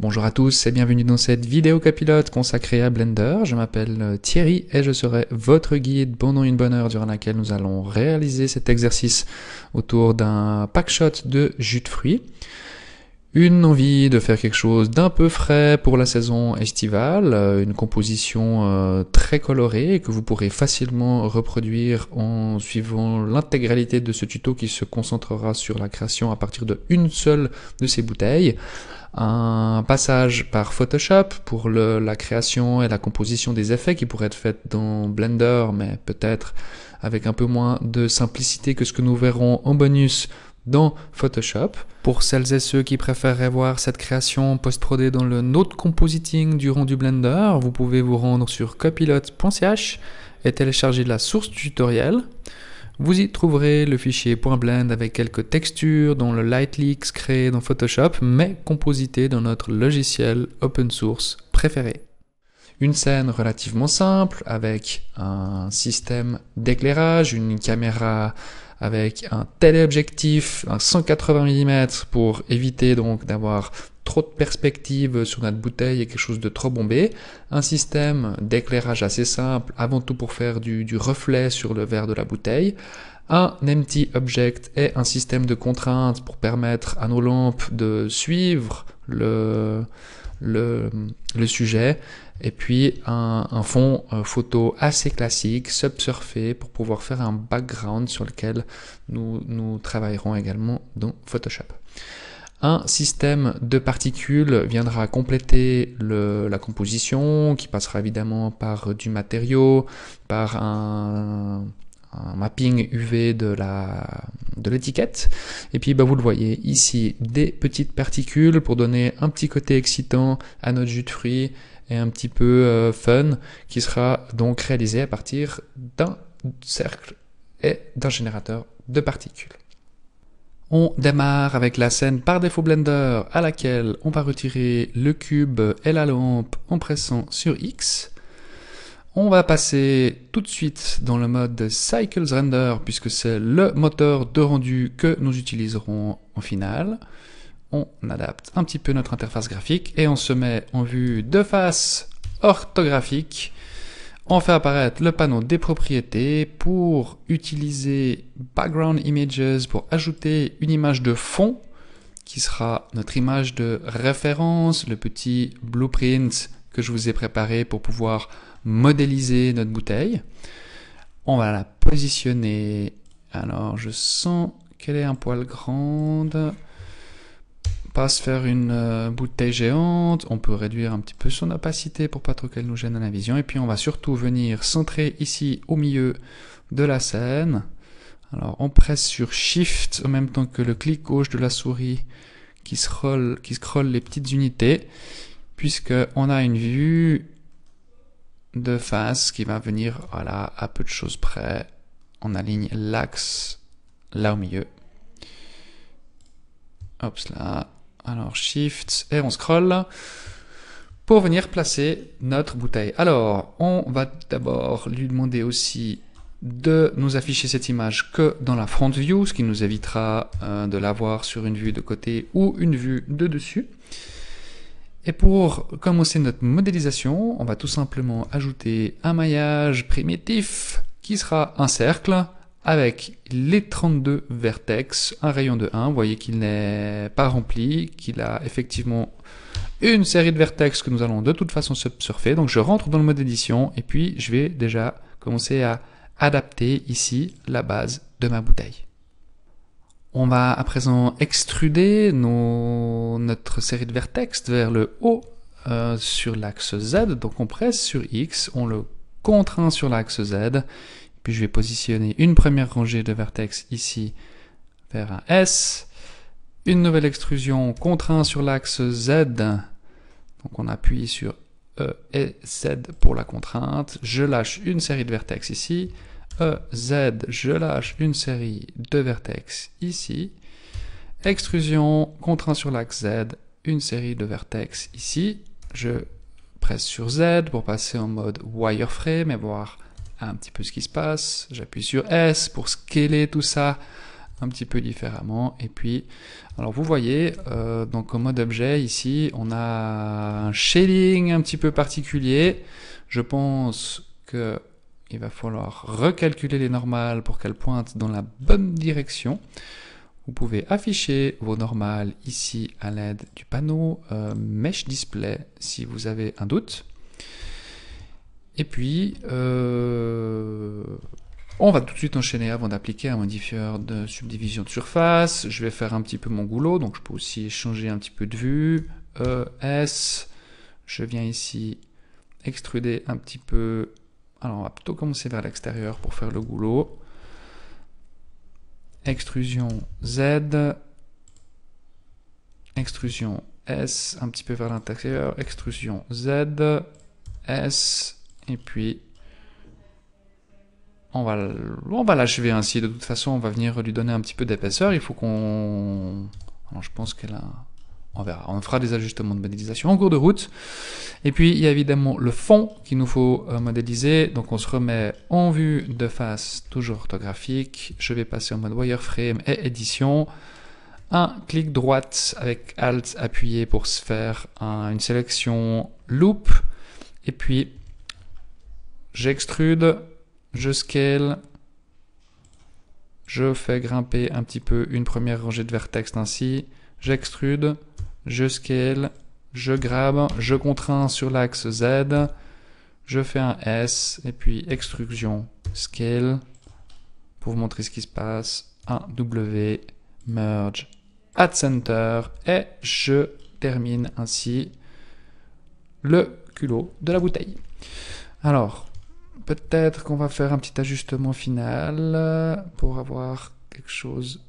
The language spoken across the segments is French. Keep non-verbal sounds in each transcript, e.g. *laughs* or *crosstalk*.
Bonjour à tous et bienvenue dans cette vidéo capilote consacrée à Blender. Je m'appelle euh, Thierry et je serai votre guide pendant une bonne heure durant laquelle nous allons réaliser cet exercice autour d'un shot de jus de fruits. Une envie de faire quelque chose d'un peu frais pour la saison estivale, euh, une composition euh, très colorée que vous pourrez facilement reproduire en suivant l'intégralité de ce tuto qui se concentrera sur la création à partir d'une une seule de ces bouteilles un passage par Photoshop pour la création et la composition des effets qui pourraient être faits dans Blender, mais peut-être avec un peu moins de simplicité que ce que nous verrons en bonus dans Photoshop. Pour celles et ceux qui préféreraient voir cette création post-prodée dans le Note Compositing du rendu Blender, vous pouvez vous rendre sur copilot.ch et télécharger la source tutoriel. Vous y trouverez le fichier .blend avec quelques textures dont le Lightlix créé dans Photoshop, mais composité dans notre logiciel open source préféré. Une scène relativement simple avec un système d'éclairage, une caméra avec un téléobjectif, un 180 mm pour éviter donc d'avoir trop de perspectives sur notre bouteille et quelque chose de trop bombé. Un système d'éclairage assez simple, avant tout pour faire du, reflet sur le verre de la bouteille. Un empty object et un système de contraintes pour permettre à nos lampes de suivre le, sujet. Et puis un, fond euh, photo assez classique, subsurfé, pour pouvoir faire un background sur lequel nous, nous travaillerons également dans Photoshop. Un système de particules viendra compléter le, la composition, qui passera évidemment par du matériau, par un, mapping UV de la de l'étiquette et puis bah, vous le voyez ici des petites particules pour donner un petit côté excitant à notre jus de fruits et un petit peu euh, fun qui sera donc réalisé à partir d'un cercle et d'un générateur de particules. On démarre avec la scène par défaut Blender à laquelle on va retirer le cube et la lampe en pressant sur X. On va passer tout de suite dans le mode Cycles Render puisque c'est le moteur de rendu que nous utiliserons en final. On adapte un petit peu notre interface graphique et on se met en vue de face orthographique on fait apparaître le panneau des propriétés pour utiliser background images pour ajouter une image de fond qui sera notre image de référence, le petit blueprint que je vous ai préparé pour pouvoir modéliser notre bouteille. On va la positionner. Alors, je sens qu'elle est un poil grande se faire une euh, bouteille géante, on peut réduire un petit peu son opacité pour pas trop qu'elle nous gêne à la vision, et puis on va surtout venir centrer ici au milieu de la scène. Alors on presse sur Shift en même temps que le clic gauche de la souris qui scrolle qui les petites unités, puisque on a une vue de face qui va venir, voilà, à peu de choses près. On aligne l'axe là au milieu. Hop là, alors Shift et on scroll pour venir placer notre bouteille. Alors on va d'abord lui demander aussi de nous afficher cette image que dans la front view, ce qui nous évitera euh, de l'avoir sur une vue de côté ou une vue de dessus. Et pour commencer notre modélisation, on va tout simplement ajouter un maillage primitif qui sera un cercle avec les 32 vertex, un rayon de 1, vous voyez qu'il n'est pas rempli, qu'il a effectivement une série de vertex que nous allons de toute façon surfer. Donc je rentre dans le mode édition et puis je vais déjà commencer à adapter ici la base de ma bouteille. On va à présent extruder notre série de vertex vers le haut euh, sur l'axe Z. Donc on presse sur X, on le contraint sur l'axe Z puis je vais positionner une première rangée de vertex ici vers un S. Une nouvelle extrusion contrainte sur l'axe Z. Donc on appuie sur E et Z pour la contrainte. Je lâche une série de vertex ici. E, Z, je lâche une série de vertex ici. Extrusion, contrainte sur l'axe Z, une série de vertex ici. Je presse sur Z pour passer en mode wireframe et voir un petit peu ce qui se passe. J'appuie sur S pour scaler tout ça un petit peu différemment. Et puis, alors vous voyez, euh, donc au mode objet ici, on a un shading un petit peu particulier. Je pense que il va falloir recalculer les normales pour qu'elles pointent dans la bonne direction. Vous pouvez afficher vos normales ici à l'aide du panneau euh, Mesh Display si vous avez un doute. Et puis, euh, on va tout de suite enchaîner avant d'appliquer un modifier de subdivision de surface. Je vais faire un petit peu mon goulot, donc je peux aussi changer un petit peu de vue. Euh, S, je viens ici extruder un petit peu. Alors, on va plutôt commencer vers l'extérieur pour faire le goulot. Extrusion Z, extrusion S, un petit peu vers l'intérieur, extrusion Z, S, et puis, on va, on va l'achever ainsi. De toute façon, on va venir lui donner un petit peu d'épaisseur. Il faut qu'on... je pense qu'elle a... On verra. On fera des ajustements de modélisation en cours de route. Et puis, il y a évidemment le fond qu'il nous faut euh, modéliser. Donc, on se remet en vue de face, toujours orthographique. Je vais passer en mode wireframe et édition. Un clic droite avec Alt appuyé pour se faire une sélection loop. Et puis, j'extrude, je scale, je fais grimper un petit peu une première rangée de vertex ainsi, j'extrude, je scale, je grabe, je contrains sur l'axe Z, je fais un S et puis extrusion, scale, pour vous montrer ce qui se passe, un W, merge, add center et je termine ainsi le culot de la bouteille. Alors, Peut-être qu'on va faire un petit ajustement final euh, pour avoir quelque chose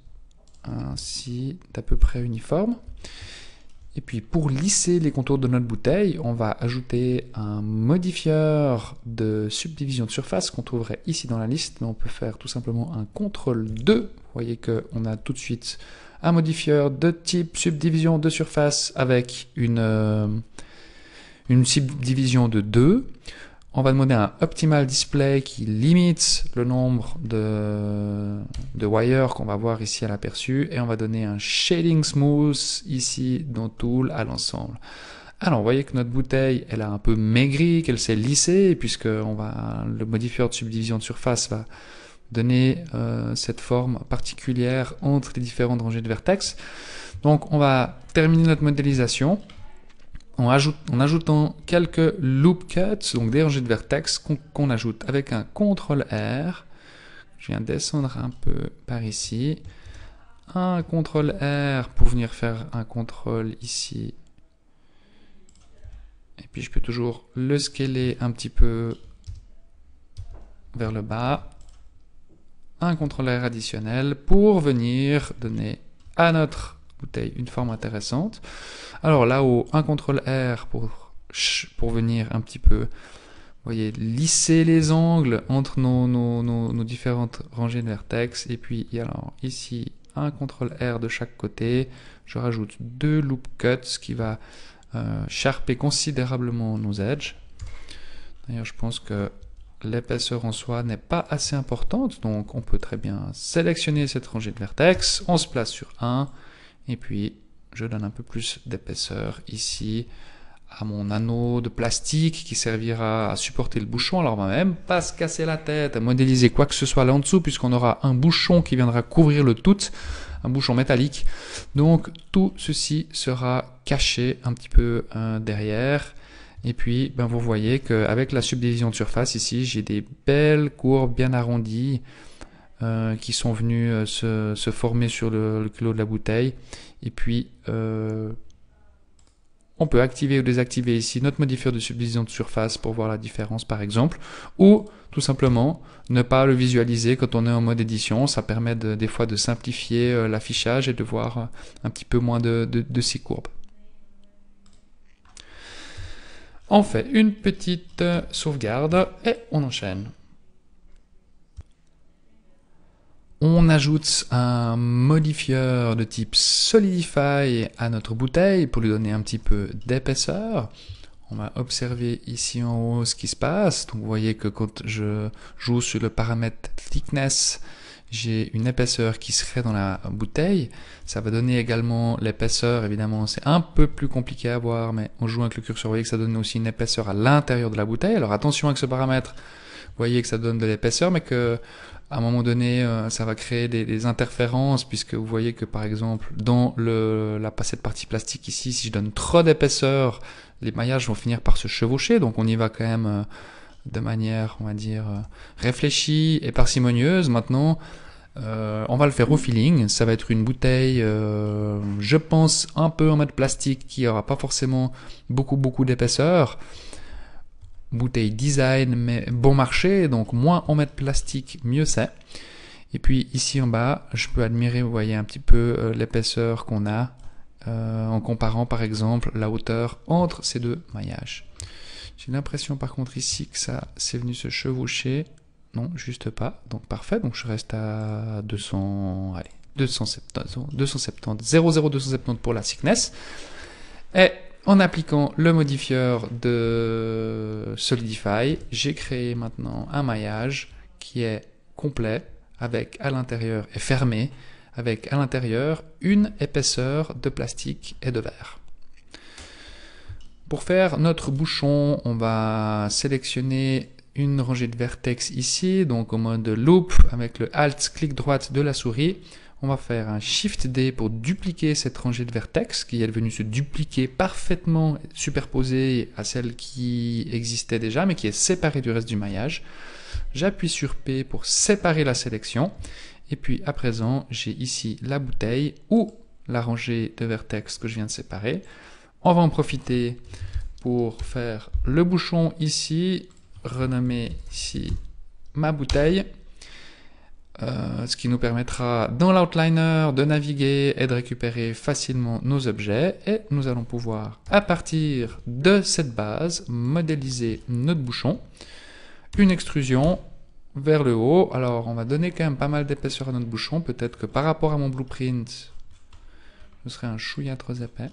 ainsi d'à peu près uniforme. Et puis pour lisser les contours de notre bouteille, on va ajouter un modifieur de subdivision de surface qu'on trouverait ici dans la liste. Mais on peut faire tout simplement un CTRL 2. Vous voyez qu'on a tout de suite un modifieur de type subdivision de surface avec une, euh, une subdivision de 2. On va demander un optimal display qui limite le nombre de, de wires qu'on va voir ici à l'aperçu. Et on va donner un shading smooth ici dans Tool à l'ensemble. Alors, vous voyez que notre bouteille, elle a un peu maigri, qu'elle s'est lissée, puisque on va, le modifieur de subdivision de surface va donner euh, cette forme particulière entre les différentes rangées de vertex. Donc, on va terminer notre modélisation en, en ajoutant quelques loop cuts, donc des rangées de vertex qu'on ajoute avec un CTRL R. Je viens descendre un peu par ici. Un CTRL R pour venir faire un contrôle ici. Et puis je peux toujours le scaler un petit peu vers le bas. Un CTRL-R additionnel pour venir donner à notre une forme intéressante. Alors là-haut, un ctrl R pour, pour venir un petit peu voyez, lisser les angles entre nos, différentes rangées de vertex. Et puis, y alors ici, un ctrl R de chaque côté. Je rajoute deux loop cuts qui va euh, charper considérablement nos edges. D'ailleurs, je pense que l'épaisseur en soi n'est pas assez importante, donc on peut très bien sélectionner cette rangée de vertex. On se place sur 1. Et puis, je donne un peu plus d'épaisseur ici à mon anneau de plastique qui servira à supporter le bouchon. Alors moi même pas se casser la tête à modéliser quoi que ce soit là en dessous puisqu'on aura un bouchon qui viendra couvrir le tout, un bouchon métallique. Donc tout ceci sera caché un petit peu euh, derrière. Et puis ben, vous voyez qu'avec la subdivision de surface ici, j'ai des belles courbes bien arrondies euh, qui sont venus euh, se, former sur le, le, de la bouteille. Et puis, euh, on peut activer ou désactiver ici notre modifier de subdivision de surface pour voir la différence par exemple, ou tout simplement ne pas le visualiser quand on est en mode édition. Ça permet des fois de simplifier l'affichage et de voir un petit peu moins de, de, ces courbes. On fait une petite sauvegarde et on enchaîne. On ajoute un modifieur de type Solidify à notre bouteille pour lui donner un petit peu d'épaisseur. On va observer ici en haut ce qui se passe. Donc vous voyez que quand je joue sur le paramètre thickness, j'ai une épaisseur qui serait dans la bouteille. Ça va donner également l'épaisseur, évidemment c'est un peu plus compliqué à voir, mais on joue avec le curseur, vous voyez que ça donne aussi une épaisseur à l'intérieur de la bouteille. Alors attention avec ce paramètre, vous voyez que ça donne de l'épaisseur, mais que à un moment donné, euh, ça va créer des, interférences puisque vous voyez que par exemple dans le, la cette partie plastique ici, si je donne trop d'épaisseur, les maillages vont finir par se chevaucher. Donc on y va quand même euh, de manière, on va dire, euh, réfléchie et parcimonieuse. Maintenant, on va le faire au feeling. Ça va être une bouteille, je pense, un peu en mode plastique qui aura pas forcément beaucoup beaucoup d'épaisseur bouteille design, mais bon marché, donc moins on met plastique, mieux c'est. Et puis ici en bas, je peux admirer, vous voyez un petit peu euh, l'épaisseur qu'on a euh, en comparant par exemple la hauteur entre ces deux maillages. J'ai l'impression par contre ici que ça c'est venu se chevaucher. Non, juste pas. Donc parfait, donc je reste à 200, allez, 270, 270, 00270 pour la thickness. Et en appliquant le modifieur de Solidify, j'ai créé maintenant un maillage qui est complet avec à l'intérieur et fermé avec à l'intérieur une épaisseur de plastique et de verre. Pour faire notre bouchon, on va sélectionner une rangée de vertex ici, donc au mode loop avec le alt clic droite de la souris on va faire un Shift D pour dupliquer cette rangée de vertex qui est venue se dupliquer parfaitement superposée à celle qui existait déjà mais qui est séparée du reste du maillage. J'appuie sur P pour séparer la sélection et puis à présent j'ai ici la bouteille ou la rangée de vertex que je viens de séparer. On va en profiter pour faire le bouchon ici, renommer ici ma bouteille euh, ce qui nous permettra dans l'outliner de naviguer et de récupérer facilement nos objets et nous allons pouvoir à partir de cette base modéliser notre bouchon, une extrusion vers le haut, alors on va donner quand même pas mal d'épaisseur à notre bouchon, peut-être que par rapport à mon blueprint ce serait un chouïa trop épais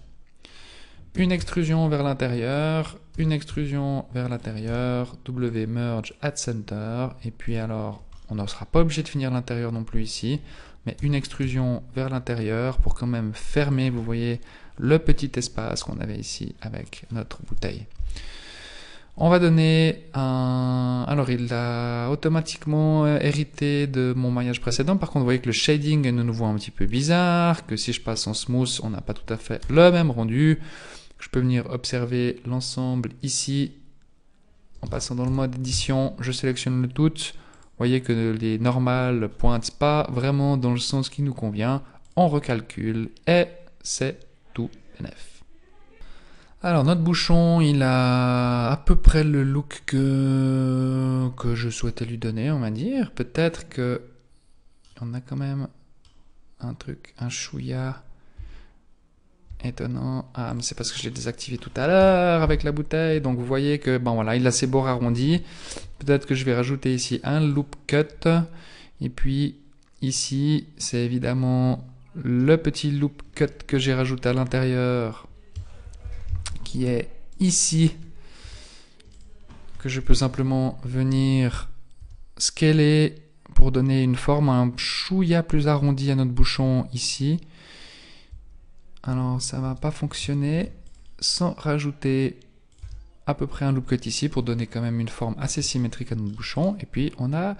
une extrusion vers l'intérieur, une extrusion vers l'intérieur, W merge at center, et puis alors on ne sera pas obligé de finir l'intérieur non plus ici, mais une extrusion vers l'intérieur pour quand même fermer, vous voyez, le petit espace qu'on avait ici avec notre bouteille. On va donner un... Alors, il a automatiquement euh, hérité de mon maillage précédent. Par contre, vous voyez que le shading nous voit un petit peu bizarre, que si je passe en smooth, on n'a pas tout à fait le même rendu. Je peux venir observer l'ensemble ici. En passant dans le mode édition, je sélectionne le tout voyez que les normales pointent pas vraiment dans le sens qui nous convient. On recalcule et c'est tout NF. Alors notre bouchon, il a à peu près le look que, que je souhaitais lui donner, on va dire. Peut-être que on a quand même un truc, un chouïa Étonnant. Ah, c'est parce que je l'ai désactivé tout à l'heure avec la bouteille. Donc vous voyez que, voilà, il a ses bords arrondis. Peut-être que je vais rajouter ici un loop cut. Et puis ici, c'est évidemment le petit loop cut que j'ai rajouté à l'intérieur qui est ici que je peux simplement venir scaler pour donner une forme un chouïa plus arrondi à notre bouchon ici. Alors ça va pas fonctionner sans rajouter à peu près un loop cut ici pour donner quand même une forme assez symétrique à notre bouchon. Et puis on a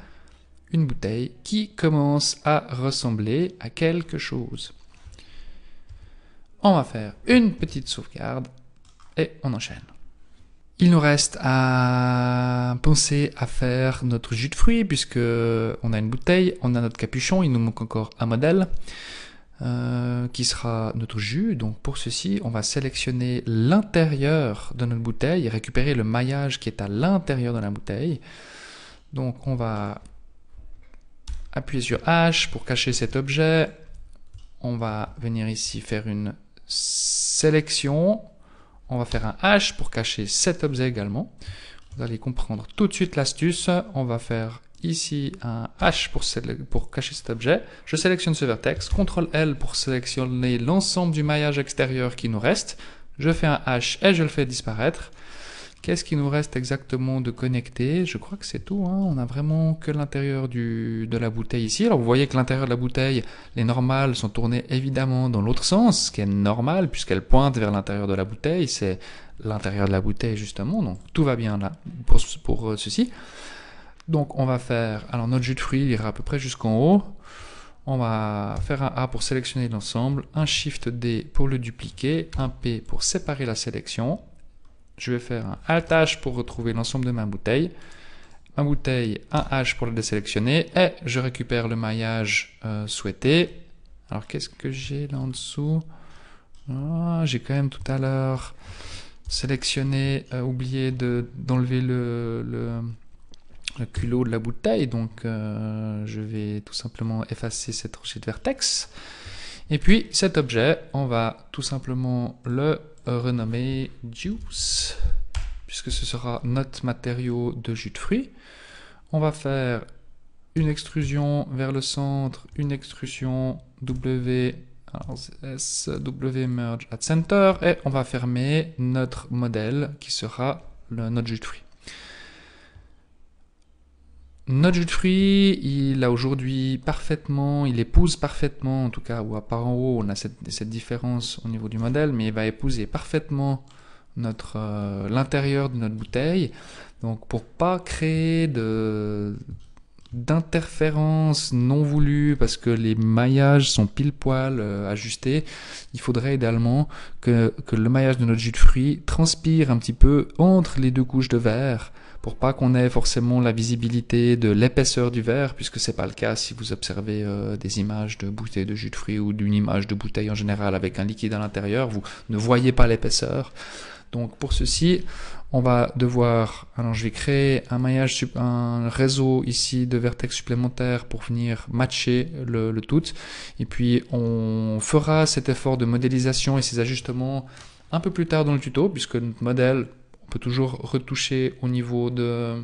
une bouteille qui commence à ressembler à quelque chose. On va faire une petite sauvegarde et on enchaîne. Il nous reste à penser à faire notre jus de fruits puisque on a une bouteille, on a notre capuchon, il nous manque encore un modèle. Euh, qui sera notre jus. Donc pour ceci, on va sélectionner l'intérieur de notre bouteille récupérer le maillage qui est à l'intérieur de la bouteille. Donc on va appuyer sur H pour cacher cet objet. On va venir ici faire une sélection. On va faire un H pour cacher cet objet également. Vous allez comprendre tout de suite l'astuce. On va faire ici un H pour, pour, cacher cet objet. Je sélectionne ce vertex, CTRL-L pour sélectionner l'ensemble du maillage extérieur qui nous reste. Je fais un H et je le fais disparaître. Qu'est-ce qui nous reste exactement de connecter Je crois que c'est tout. Hein. On n'a vraiment que l'intérieur de la bouteille ici. Alors vous voyez que l'intérieur de la bouteille, les normales sont tournées évidemment dans l'autre sens, ce qui est normal puisqu'elles pointent vers l'intérieur de la bouteille. C'est l'intérieur de la bouteille justement, donc tout va bien là pour euh, ceci. Donc on va faire, alors notre jus de fruits il ira à peu près jusqu'en haut. On va faire un A pour sélectionner l'ensemble, un Shift D pour le dupliquer, un P pour séparer la sélection. Je vais faire un Alt H pour retrouver l'ensemble de ma bouteille. Ma bouteille, un H pour la désélectionner et je récupère le maillage euh, souhaité. Alors qu'est-ce que j'ai là en dessous ah, J'ai quand même tout à l'heure sélectionné, euh, oublié d'enlever le culot de la bouteille, donc euh, je vais tout simplement effacer cette rochette vertex. Et puis cet objet, on va tout simplement le renommer juice, puisque ce sera notre matériau de jus de fruits. On va faire une extrusion vers le centre, une extrusion W, S, W merge at center, et on va fermer notre modèle qui sera le, notre jus de fruits. Notre jus de fruit, il a aujourd'hui parfaitement, il épouse parfaitement, en tout cas, ou à part en haut, on a cette, différence au niveau du modèle, mais il va épouser parfaitement notre euh, l'intérieur de notre bouteille. Donc pour pas créer de d'interférences non voulues parce que les maillages sont pile poil euh, ajustés, il faudrait idéalement que, que le maillage de notre jus de fruit transpire un petit peu entre les deux couches de verre pour pas qu'on ait forcément la visibilité de l'épaisseur du verre, puisque c'est pas le cas si vous observez euh, des images de bouteilles de jus de fruits ou d'une image de bouteille en général avec un liquide à l'intérieur, vous ne voyez pas l'épaisseur. Donc pour ceci, on va devoir, alors je vais créer un maillage, un réseau ici de vertex supplémentaires pour venir matcher le, le tout. Et puis on fera cet effort de modélisation et ces ajustements un peu plus tard dans le tuto, puisque notre modèle on peut toujours retoucher au niveau de,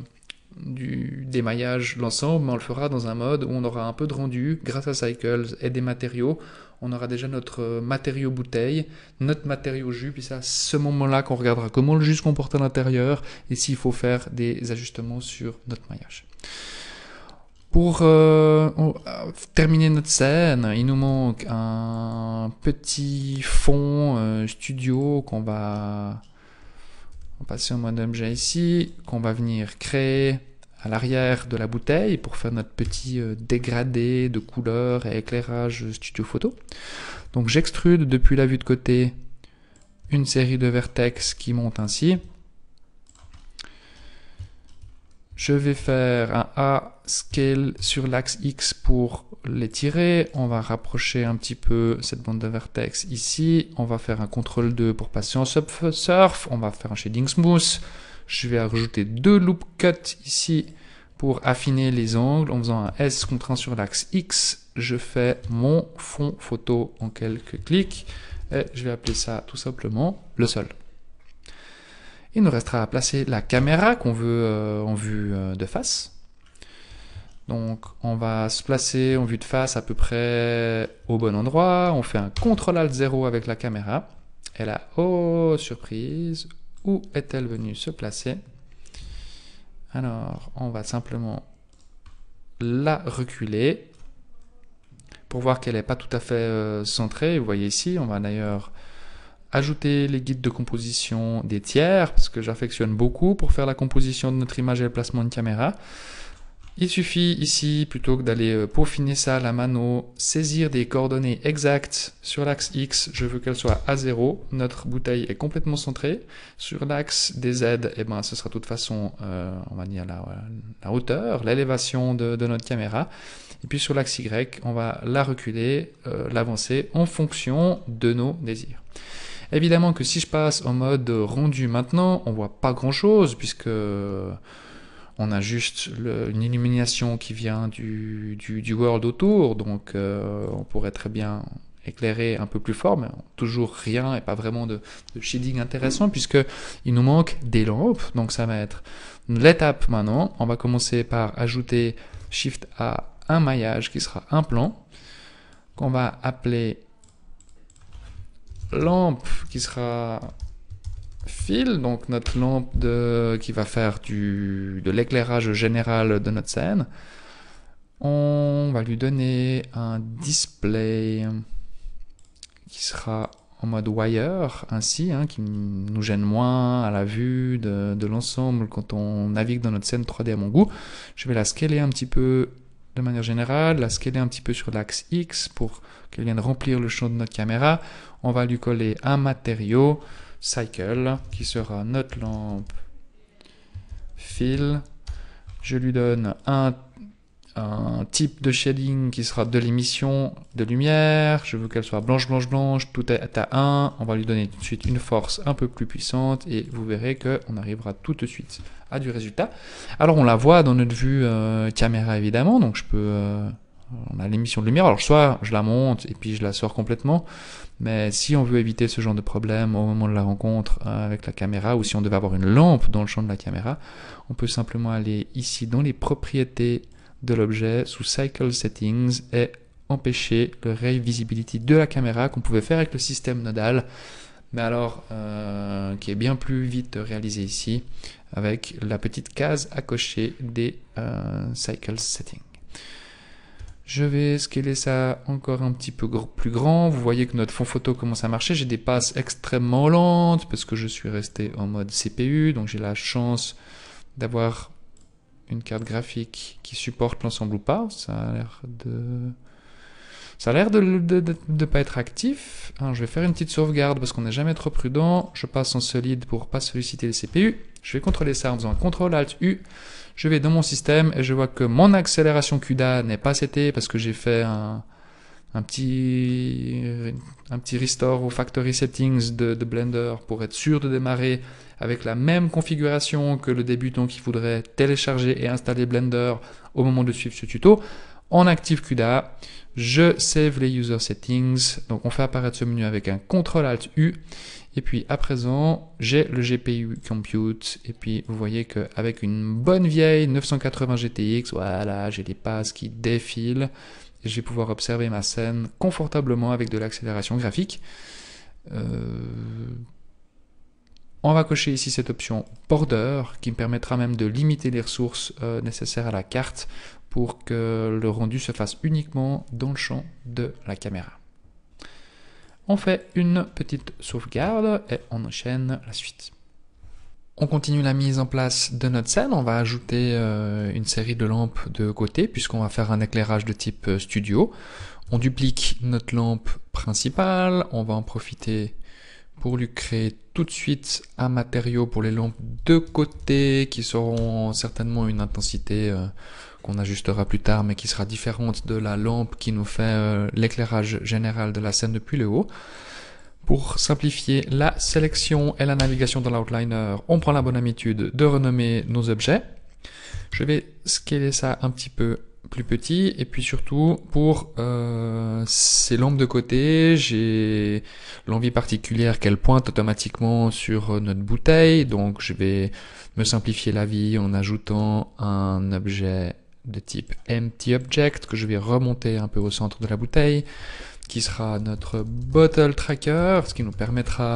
du démaillage l'ensemble, mais on le fera dans un mode où on aura un peu de rendu grâce à Cycles et des matériaux. On aura déjà notre matériau bouteille, notre matériau jus, puis c'est à ce moment-là qu'on regardera comment le jus se comporte à l'intérieur et s'il faut faire des ajustements sur notre maillage. Pour euh, euh, terminer notre scène, il nous manque un petit fond euh, studio qu'on va on va passer au mode objet ici, qu'on va venir créer à l'arrière de la bouteille pour faire notre petit euh, dégradé de couleurs et éclairage studio photo. Donc j'extrude depuis la vue de côté une série de vertex qui monte ainsi. Je vais faire un A scale sur l'axe X pour les tirer, on va rapprocher un petit peu cette bande de vertex ici, on va faire un contrôle 2 pour passer en surf, on va faire un shading smooth, je vais ajouter deux loop cuts ici pour affiner les angles en faisant un S contraint sur l'axe X, je fais mon fond photo en quelques clics et je vais appeler ça tout simplement le sol. Il nous restera à placer la caméra qu'on veut euh, en vue euh, de face. Donc on va se placer en vue de face à peu près au bon endroit. On fait un CTRL ALT 0 avec la caméra. Et là, oh surprise, où est-elle venue se placer Alors on va simplement la reculer pour voir qu'elle n'est pas tout à fait euh, centrée. Vous voyez ici, on va d'ailleurs ajouter les guides de composition des tiers parce que j'affectionne beaucoup pour faire la composition de notre image et le placement de caméra. Il suffit ici, plutôt que d'aller euh, peaufiner ça à la mano, saisir des coordonnées exactes sur l'axe X, je veux qu'elle soit à 0, notre bouteille est complètement centrée. Sur l'axe des Z, eh ben, ce sera de toute façon, euh, on la, hauteur, l'élévation de, notre caméra. Et puis sur l'axe Y, on va la reculer, euh, l'avancer en fonction de nos désirs. Évidemment que si je passe en mode rendu maintenant, on voit pas grand chose puisque on a juste une illumination qui vient du, world autour, donc euh, on pourrait très bien éclairer un peu plus fort, mais toujours rien et pas vraiment de, de shading intéressant puisque il nous manque des lampes, donc ça va être l'étape maintenant. On va commencer par ajouter Shift à un maillage qui sera un plan qu'on va appeler lampe qui sera fil, donc notre lampe de, qui va faire du, de l'éclairage général de notre scène. On va lui donner un display qui sera en mode wire, ainsi, hein, qui nous gêne moins à la vue de, de l'ensemble quand on navigue dans notre scène 3D à mon goût. Je vais la scaler un petit peu de manière générale, la scaler un petit peu sur l'axe X pour qu'elle vienne remplir le champ de notre caméra. On va lui coller un matériau cycle qui sera notre lampe fill. Je lui donne un, un type de shading qui sera de l'émission de lumière. Je veux qu'elle soit blanche, blanche, blanche. Tout est à 1. On va lui donner tout de suite une force un peu plus puissante et vous verrez que on arrivera tout de suite à du résultat. Alors on la voit dans notre vue euh, caméra évidemment, donc je peux... Euh, on a l'émission de lumière. Alors soit je la monte et puis je la sors complètement, mais si on veut éviter ce genre de problème au moment de la rencontre euh, avec la caméra, ou si on devait avoir une lampe dans le champ de la caméra, on peut simplement aller ici dans les propriétés de l'objet sous Cycle Settings et empêcher le Ray Visibility de la caméra qu'on pouvait faire avec le système nodal, mais alors euh, qui est bien plus vite réalisé ici avec la petite case à cocher des euh, Cycle Settings. Je vais scaler ça encore un petit peu plus grand. Vous voyez que notre fond photo commence à marcher. J'ai des passes extrêmement lentes parce que je suis resté en mode CPU. Donc j'ai la chance d'avoir une carte graphique qui supporte l'ensemble ou pas. Ça a l'air de... Ça a l'air de ne pas être actif. je vais faire une petite sauvegarde parce qu'on n'est jamais trop prudent. Je passe en solide pour pas solliciter les CPU. Je vais contrôler ça en faisant un CTRL ALT U. Je vais dans mon système et je vois que mon accélération CUDA n'est pas c'était parce que j'ai fait un, petit, un petit restore au factory settings de, de, Blender pour être sûr de démarrer avec la même configuration que le débutant qui voudrait télécharger et installer Blender au moment de suivre ce tuto. On active CUDA, je save les user settings, donc on fait apparaître ce menu avec un CTRL ALT U et puis à présent, j'ai le GPU Compute. Et puis vous voyez qu'avec une bonne vieille 980 GTX, voilà, j'ai les passes qui défilent. Et je vais pouvoir observer ma scène confortablement avec de l'accélération graphique. Euh, on va cocher ici cette option border qui me permettra même de limiter les ressources euh, nécessaires à la carte pour que le rendu se fasse uniquement dans le champ de la caméra. On fait une petite sauvegarde et on enchaîne la suite. On continue la mise en place de notre scène, on va ajouter euh, une série de lampes de côté puisqu'on va faire un éclairage de type euh, studio. On duplique notre lampe principale, on va en profiter pour lui créer tout de suite un matériau pour les lampes de côté qui seront certainement une intensité euh, qu'on ajustera plus tard mais qui sera différente de la lampe qui nous fait euh, l'éclairage général de la scène depuis le haut. Pour simplifier la sélection et la navigation dans l'outliner, on prend la bonne habitude de renommer nos objets. Je vais scaler ça un petit peu plus petit et puis surtout pour euh, ces lampes de côté j'ai l'envie particulière qu'elles pointent automatiquement sur notre bouteille donc je vais me simplifier la vie en ajoutant un objet de type empty object que je vais remonter un peu au centre de la bouteille qui sera notre bottle tracker ce qui nous permettra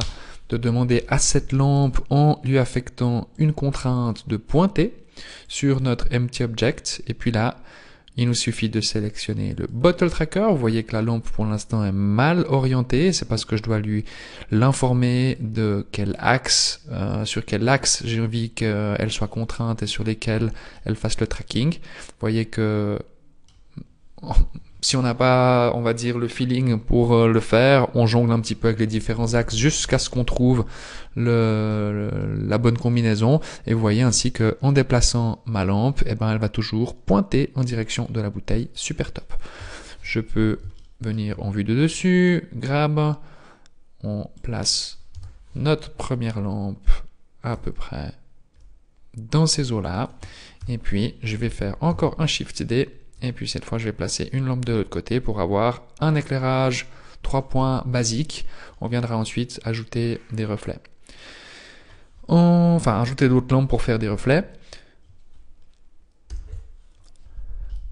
de demander à cette lampe en lui affectant une contrainte de pointer sur notre empty object et puis là il nous suffit de sélectionner le bottle tracker. Vous voyez que la lampe pour l'instant est mal orientée. C'est parce que je dois lui l'informer de quel axe, euh, sur quel axe j'ai envie qu'elle soit contrainte et sur lesquels elle fasse le tracking. Vous voyez que si on n'a pas, on va dire, le feeling pour euh, le faire, on jongle un petit peu avec les différents axes jusqu'à ce qu'on trouve le, la bonne combinaison. Et vous voyez ainsi que en déplaçant ma lampe, eh ben, elle va toujours pointer en direction de la bouteille. Super top. Je peux venir en vue de dessus, grab, on place notre première lampe à peu près dans ces eaux-là. Et puis, je vais faire encore un Shift D et puis cette fois, je vais placer une lampe de l'autre côté pour avoir un éclairage, trois points basiques. On viendra ensuite ajouter des reflets. Enfin, ajouter d'autres lampes pour faire des reflets.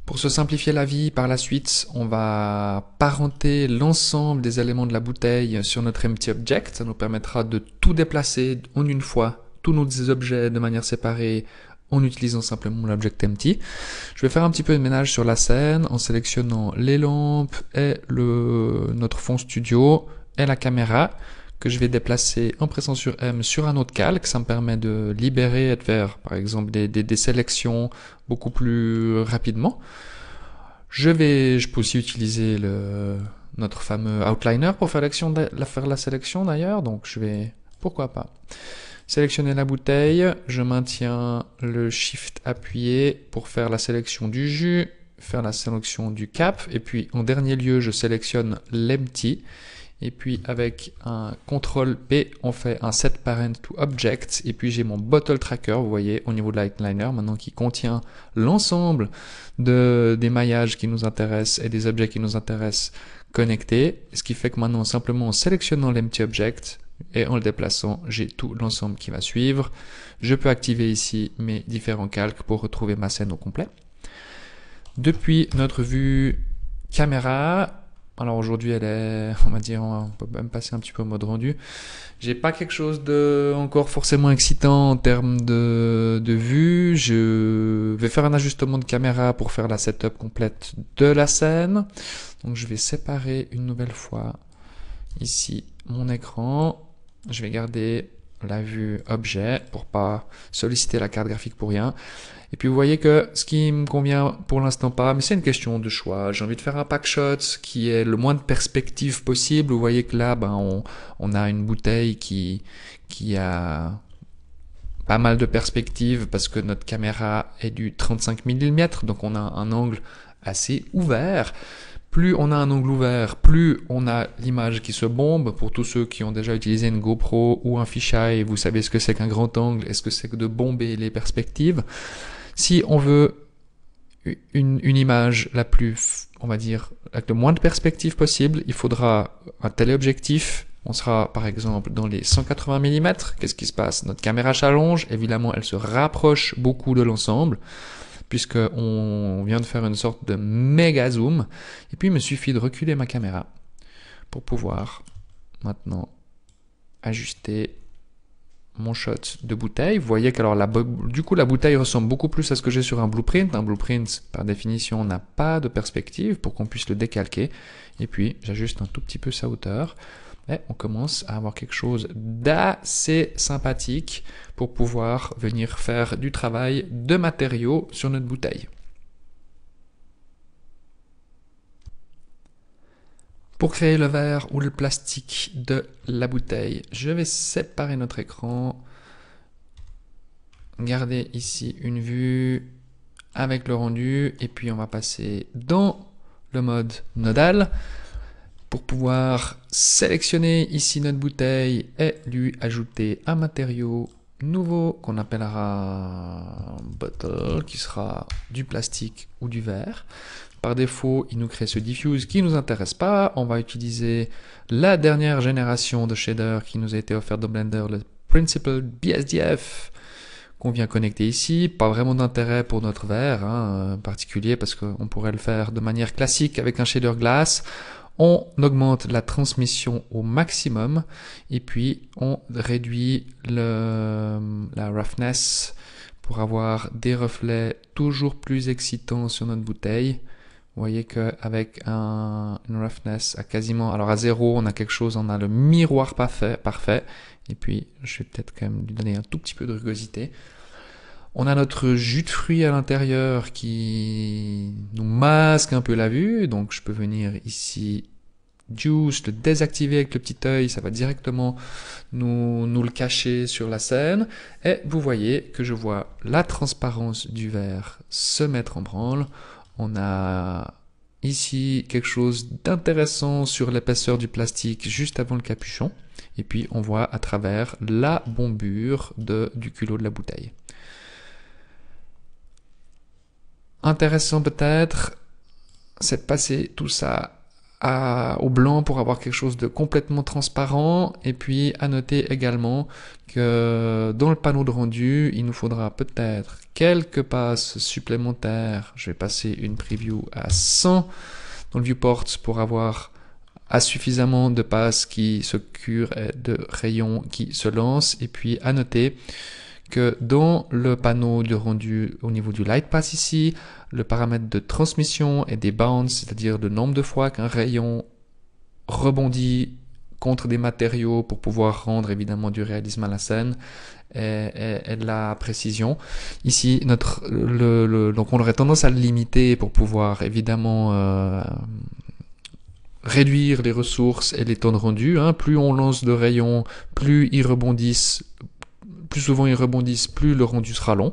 Pour se simplifier la vie, par la suite, on va parenter l'ensemble des éléments de la bouteille sur notre empty object. Ça nous permettra de tout déplacer en une fois, tous nos objets de manière séparée en utilisant simplement l'object empty. Je vais faire un petit peu de ménage sur la scène en sélectionnant les lampes et le, notre fond studio et la caméra que je vais déplacer en pressant sur M sur un autre calque. Ça me permet de libérer et de faire par exemple des, des, sélections beaucoup plus rapidement. Je vais, je peux aussi utiliser le, notre fameux outliner pour faire, la, faire la sélection d'ailleurs, donc je vais, pourquoi pas. Sélectionner la bouteille, je maintiens le Shift appuyé pour faire la sélection du jus, faire la sélection du cap, et puis en dernier lieu, je sélectionne l'empty, et puis avec un CTRL P, on fait un set parent to object, et puis j'ai mon bottle tracker, vous voyez, au niveau de Lightliner, maintenant qui contient l'ensemble de, des maillages qui nous intéressent et des objets qui nous intéressent connectés, ce qui fait que maintenant, simplement en sélectionnant l'empty object, et en le déplaçant, j'ai tout l'ensemble qui va suivre. Je peux activer ici mes différents calques pour retrouver ma scène au complet. Depuis notre vue caméra, alors aujourd'hui elle est, on va dire, on peut même passer un petit peu au mode rendu. J'ai pas quelque chose de encore forcément excitant en termes de, de vue. Je vais faire un ajustement de caméra pour faire la setup complète de la scène. Donc je vais séparer une nouvelle fois ici mon écran je vais garder la vue objet pour pas solliciter la carte graphique pour rien. Et puis vous voyez que ce qui me convient pour l'instant pas, mais c'est une question de choix. J'ai envie de faire un pack shot qui est le moins de perspective possible. Vous voyez que là, ben, on, a une bouteille qui, qui a pas mal de perspective parce que notre caméra est du 35 mm, donc on a un angle assez ouvert. Plus on a un angle ouvert, plus on a l'image qui se bombe. Pour tous ceux qui ont déjà utilisé une GoPro ou un fisheye, vous savez ce que c'est qu'un grand angle, est-ce que c'est que de bomber les perspectives. Si on veut une, image la plus, on va dire, avec le moins de perspectives possible, il faudra un téléobjectif. On sera par exemple dans les 180 mm. Qu'est-ce qui se passe Notre caméra s'allonge, évidemment elle se rapproche beaucoup de l'ensemble puisqu'on vient de faire une sorte de méga zoom. Et puis, il me suffit de reculer ma caméra pour pouvoir maintenant ajuster mon shot de bouteille. Vous voyez qu'alors du coup la bouteille ressemble beaucoup plus à ce que j'ai sur un blueprint. Un blueprint par définition n'a pas de perspective pour qu'on puisse le décalquer. Et puis j'ajuste un tout petit peu sa hauteur eh, on commence à avoir quelque chose d'assez sympathique pour pouvoir venir faire du travail de matériaux sur notre bouteille. Pour créer le verre ou le plastique de la bouteille, je vais séparer notre écran. Garder ici une vue avec le rendu et puis on va passer dans le mode nodal pour pouvoir sélectionner ici notre bouteille et lui ajouter un matériau nouveau qu'on appellera bottle, qui sera du plastique ou du verre. Par défaut, il nous crée ce diffuse qui nous intéresse pas. On va utiliser la dernière génération de shader qui nous a été offerte de Blender, le Principal BSDF qu'on vient connecter ici. Pas vraiment d'intérêt pour notre verre hein, particulier parce qu'on pourrait le faire de manière classique avec un shader glace on augmente la transmission au maximum et puis on réduit la roughness pour avoir des reflets toujours plus excitants sur notre bouteille. Vous voyez qu'avec une roughness à quasiment, alors à zéro, on a quelque chose, on a le miroir parfait, parfait. Et puis, je vais peut-être quand même lui donner un tout petit peu de rugosité. On a notre jus de fruits à l'intérieur qui nous masque un peu la vue. Donc je peux venir ici Juice, le désactiver avec le petit œil, ça va directement nous, nous le cacher sur la scène. Et vous voyez que je vois la transparence du verre se mettre en branle. On a ici quelque chose d'intéressant sur l'épaisseur du plastique juste avant le capuchon. Et puis on voit à travers la bombure de, du culot de la bouteille. Intéressant peut-être, c'est de passer tout ça au blanc pour avoir quelque chose de complètement transparent. Et puis à noter également que dans le panneau de rendu, il nous faudra peut-être quelques passes supplémentaires. Je vais passer une preview à 100 dans le viewport pour avoir à suffisamment de passes qui se curent et de rayons qui se lancent. Et puis à noter que dans le panneau de rendu au niveau du light pass ici, le paramètre de transmission et des bounds, c'est-à-dire le nombre de fois qu'un rayon rebondit contre des matériaux pour pouvoir rendre évidemment du réalisme à la scène et, de la précision. Ici, notre, donc on aurait tendance à le limiter pour pouvoir évidemment euh, réduire les ressources et les temps de rendu. Hein. Plus on lance de rayons, plus ils rebondissent, plus souvent ils rebondissent, plus le rendu sera long.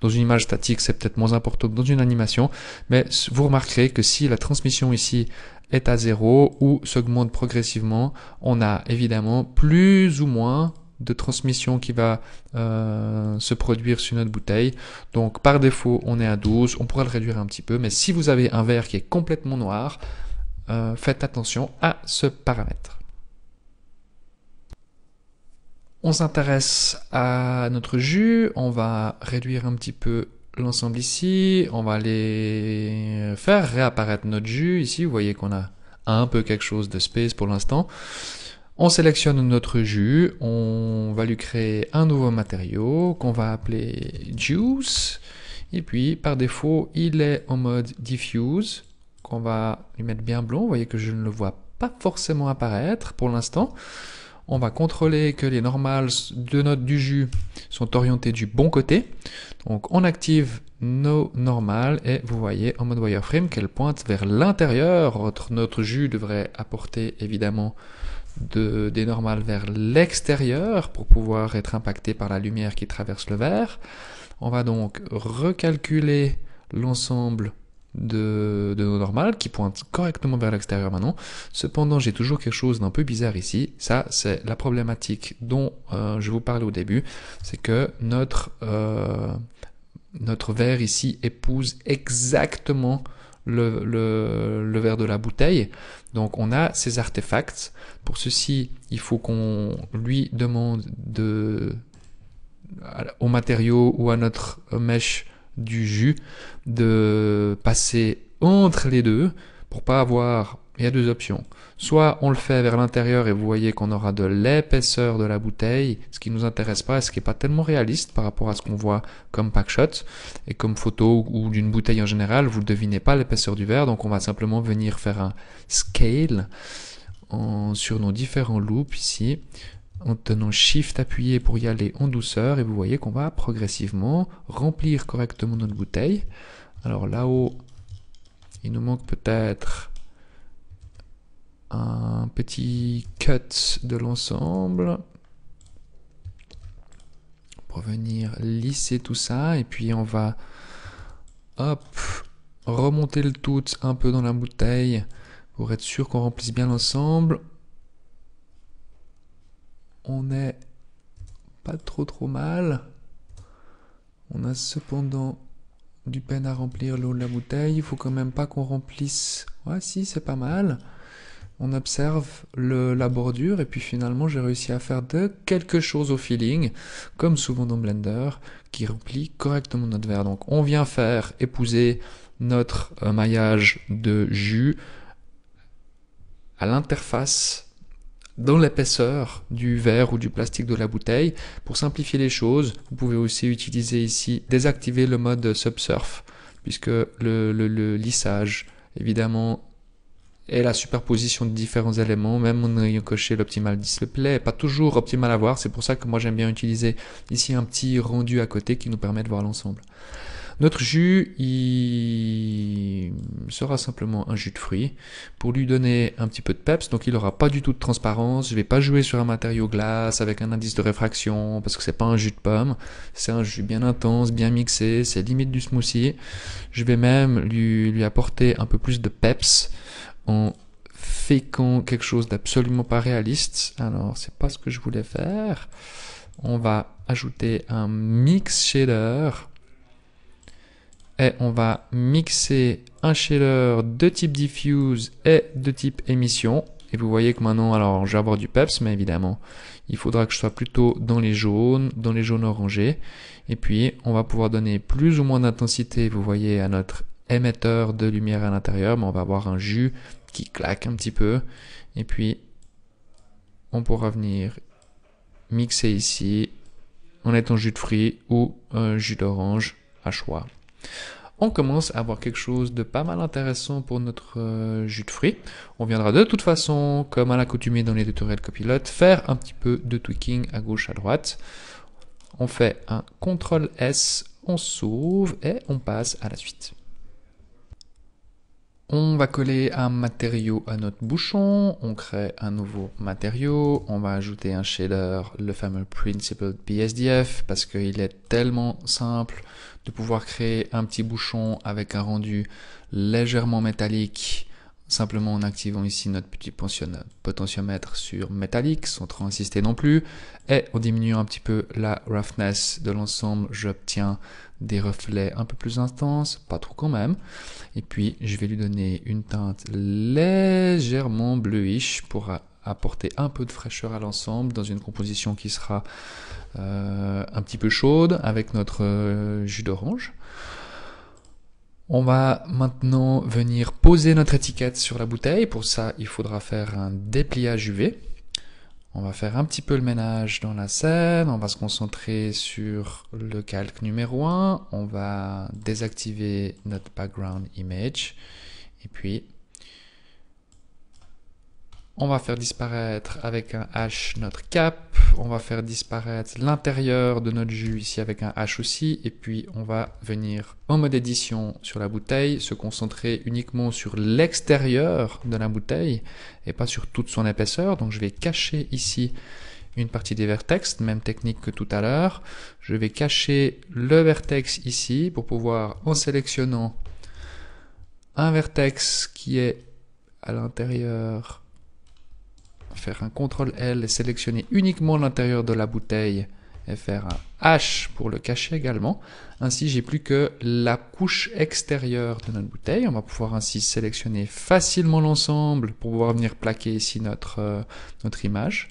Dans une image statique, c'est peut-être moins important que dans une animation, mais vous remarquerez que si la transmission ici est à zéro ou s'augmente progressivement, on a évidemment plus ou moins de transmission qui va euh, se produire sur notre bouteille. Donc par défaut, on est à 12, on pourra le réduire un petit peu, mais si vous avez un verre qui est complètement noir, euh, faites attention à ce paramètre. On s'intéresse à notre jus, on va réduire un petit peu l'ensemble ici, on va aller faire réapparaître notre jus ici, vous voyez qu'on a un peu quelque chose de space pour l'instant. On sélectionne notre jus, on va lui créer un nouveau matériau qu'on va appeler juice. Et puis par défaut, il est en mode diffuse, qu'on va lui mettre bien blond. Vous voyez que je ne le vois pas forcément apparaître pour l'instant. On va contrôler que les normales de notes du jus sont orientées du bon côté. Donc on active nos normales et vous voyez en mode wireframe qu'elle pointe vers l'intérieur. Notre jus devrait apporter évidemment des normales vers l'extérieur pour pouvoir être impacté par la lumière qui traverse le verre. On va donc recalculer l'ensemble de, nos normales qui pointent correctement vers l'extérieur maintenant. Cependant, j'ai toujours quelque chose d'un peu bizarre ici. Ça, c'est la problématique dont euh, je vous parlais au début. C'est que notre, euh, notre verre ici épouse exactement le, le verre de la bouteille. Donc on a ces artefacts. Pour ceci, il faut qu'on lui demande de, au matériau ou à notre mèche du jus, de passer entre les deux pour pas avoir. Il y a deux options. Soit on le fait vers l'intérieur et vous voyez qu'on aura de l'épaisseur de la bouteille, ce qui nous intéresse pas et ce qui est pas tellement réaliste par rapport à ce qu'on voit comme pack shot et comme photo ou d'une bouteille en général, vous ne devinez pas l'épaisseur du verre, donc on va simplement venir faire un scale sur nos différents loops ici en tenant Shift appuyé pour y aller en douceur et vous voyez qu'on va progressivement remplir correctement notre bouteille. Alors là-haut, il nous manque peut-être un petit cut de l'ensemble pour venir lisser tout ça et puis on va hop, remonter le tout un peu dans la bouteille pour être sûr qu'on remplisse bien l'ensemble on est pas trop trop mal. On a cependant du peine à remplir l'eau de la bouteille. Il faut quand même pas qu'on remplisse. Ouais, si, c'est pas mal. On observe la bordure et puis finalement j'ai réussi à faire de quelque chose au feeling, comme souvent dans Blender, qui remplit correctement notre verre. Donc on vient faire épouser notre euh, maillage de jus à l'interface dans l'épaisseur du verre ou du plastique de la bouteille. Pour simplifier les choses, vous pouvez aussi utiliser ici, désactiver le mode subsurf, puisque le, lissage, évidemment, est la superposition de différents éléments, même en ayant coché l'optimal display, pas toujours optimal à voir, c'est pour ça que moi j'aime bien utiliser ici un petit rendu à côté qui nous permet de voir l'ensemble. Notre jus, il sera simplement un jus de fruits pour lui donner un petit peu de peps. Donc il n'aura pas du tout de transparence. Je ne vais pas jouer sur un matériau glace avec un indice de réfraction parce que c'est pas un jus de pomme. C'est un jus bien intense, bien mixé. C'est limite du smoothie. Je vais même lui, apporter un peu plus de peps en fécond quelque chose d'absolument pas réaliste. Alors c'est pas ce que je voulais faire. On va ajouter un mix shader et on va mixer un shader de type diffuse et de type émission. Et vous voyez que maintenant, alors je vais avoir du peps, mais évidemment, il faudra que je sois plutôt dans les jaunes, dans les jaunes orangés. Et puis, on va pouvoir donner plus ou moins d'intensité, vous voyez, à notre émetteur de lumière à l'intérieur, mais on va avoir un jus qui claque un petit peu. Et puis, on pourra venir mixer ici en étant jus de fruits ou un jus d'orange à choix on commence à avoir quelque chose de pas mal intéressant pour notre euh, jus de fruits. On viendra de toute façon, comme à l'accoutumée dans les tutoriels copilote, faire un petit peu de tweaking à gauche, à droite. On fait un CTRL S, on sauve et on passe à la suite. On va coller un matériau à notre bouchon, on crée un nouveau matériau, on va ajouter un shader, le fameux Principled PSDF, parce qu'il est tellement simple de pouvoir créer un petit bouchon avec un rendu légèrement métallique simplement en activant ici notre petit potentiomètre sur métallique, sans trop insister non plus, et en diminuant un petit peu la roughness de l'ensemble, j'obtiens des reflets un peu plus intenses, pas trop quand même, et puis je vais lui donner une teinte légèrement bluish pour apporter un peu de fraîcheur à l'ensemble dans une composition qui sera euh, un petit peu chaude avec notre euh, jus d'orange. On va maintenant venir poser notre étiquette sur la bouteille. Pour ça, il faudra faire un dépliage UV. On va faire un petit peu le ménage dans la scène. On va se concentrer sur le calque numéro 1. On va désactiver notre background image. Et puis, on va faire disparaître avec un H notre cap. On va faire disparaître l'intérieur de notre jus ici avec un H aussi. Et puis on va venir en mode édition sur la bouteille, se concentrer uniquement sur l'extérieur de la bouteille et pas sur toute son épaisseur. Donc je vais cacher ici une partie des vertex, même technique que tout à l'heure. Je vais cacher le vertex ici pour pouvoir, en sélectionnant un vertex qui est à l'intérieur faire un CTRL L et sélectionner uniquement l'intérieur de la bouteille et faire un H pour le cacher également. Ainsi, j'ai plus que la couche extérieure de notre bouteille. On va pouvoir ainsi sélectionner facilement l'ensemble pour pouvoir venir plaquer ici notre, euh, image.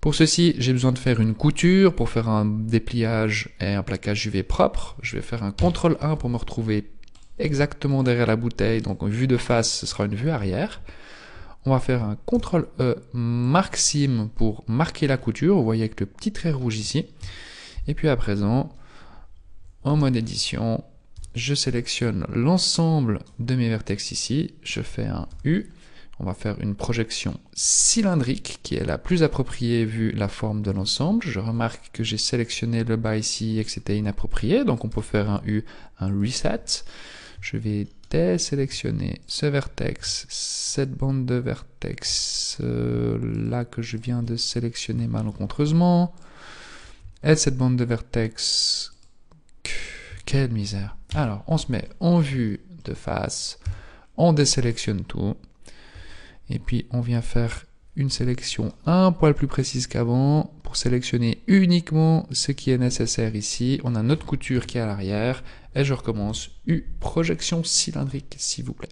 Pour ceci, j'ai besoin de faire une couture pour faire un dépliage et un plaquage UV propre. Je vais faire un CTRL 1 pour me retrouver exactement derrière la bouteille. Donc, en vue de face, ce sera une vue arrière on va faire un CTRL E euh, Maxime pour marquer la couture. Vous voyez avec le petit trait rouge ici. Et puis à présent, en mode édition, je sélectionne l'ensemble de mes vertex ici. Je fais un U. On va faire une projection cylindrique qui est la plus appropriée vu la forme de l'ensemble. Je remarque que j'ai sélectionné le bas ici et que c'était inapproprié. Donc on peut faire un U, un reset. Je vais désélectionner ce vertex, cette bande de vertex euh, là que je viens de sélectionner malencontreusement, et cette bande de vertex. Quelle misère. Alors, on se met en vue de face, on désélectionne tout, et puis on vient faire une sélection un poil plus précise qu'avant pour sélectionner uniquement ce qui est nécessaire ici. On a notre couture qui est à l'arrière et je recommence U, projection cylindrique, s'il vous plaît.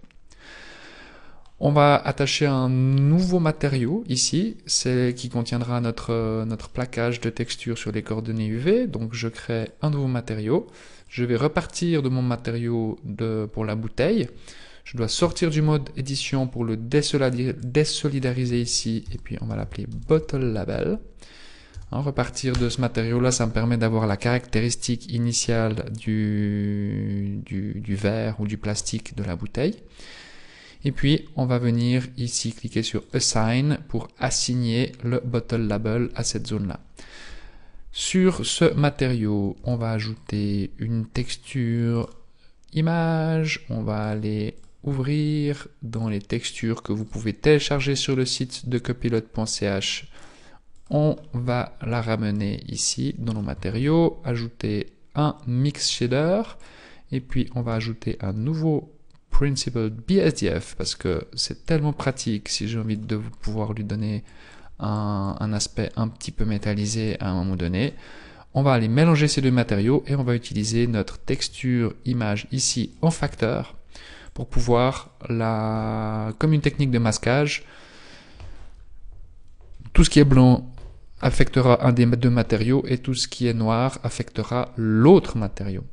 On va attacher un nouveau matériau ici, c'est qui contiendra notre, euh, notre plaquage de texture sur les coordonnées UV. Donc je crée un nouveau matériau. Je vais repartir de mon matériau de, pour la bouteille. Je dois sortir du mode édition pour le désolidariser ici. Et puis on va l'appeler bottle label repartir de ce matériau-là, ça me permet d'avoir la caractéristique initiale du, du, du, verre ou du plastique de la bouteille. Et puis, on va venir ici cliquer sur Assign pour assigner le bottle label à cette zone-là. Sur ce matériau, on va ajouter une texture image. On va aller ouvrir dans les textures que vous pouvez télécharger sur le site de copilote.ch on va la ramener ici dans nos matériaux, ajouter un mix shader et puis on va ajouter un nouveau principal BSDF parce que c'est tellement pratique si j'ai envie de pouvoir lui donner un, aspect un petit peu métallisé à un moment donné. On va aller mélanger ces deux matériaux et on va utiliser notre texture image ici en facteur pour pouvoir, la, comme une technique de masquage, tout ce qui est blanc affectera un des deux matériaux et tout ce qui est noir affectera l'autre matériau.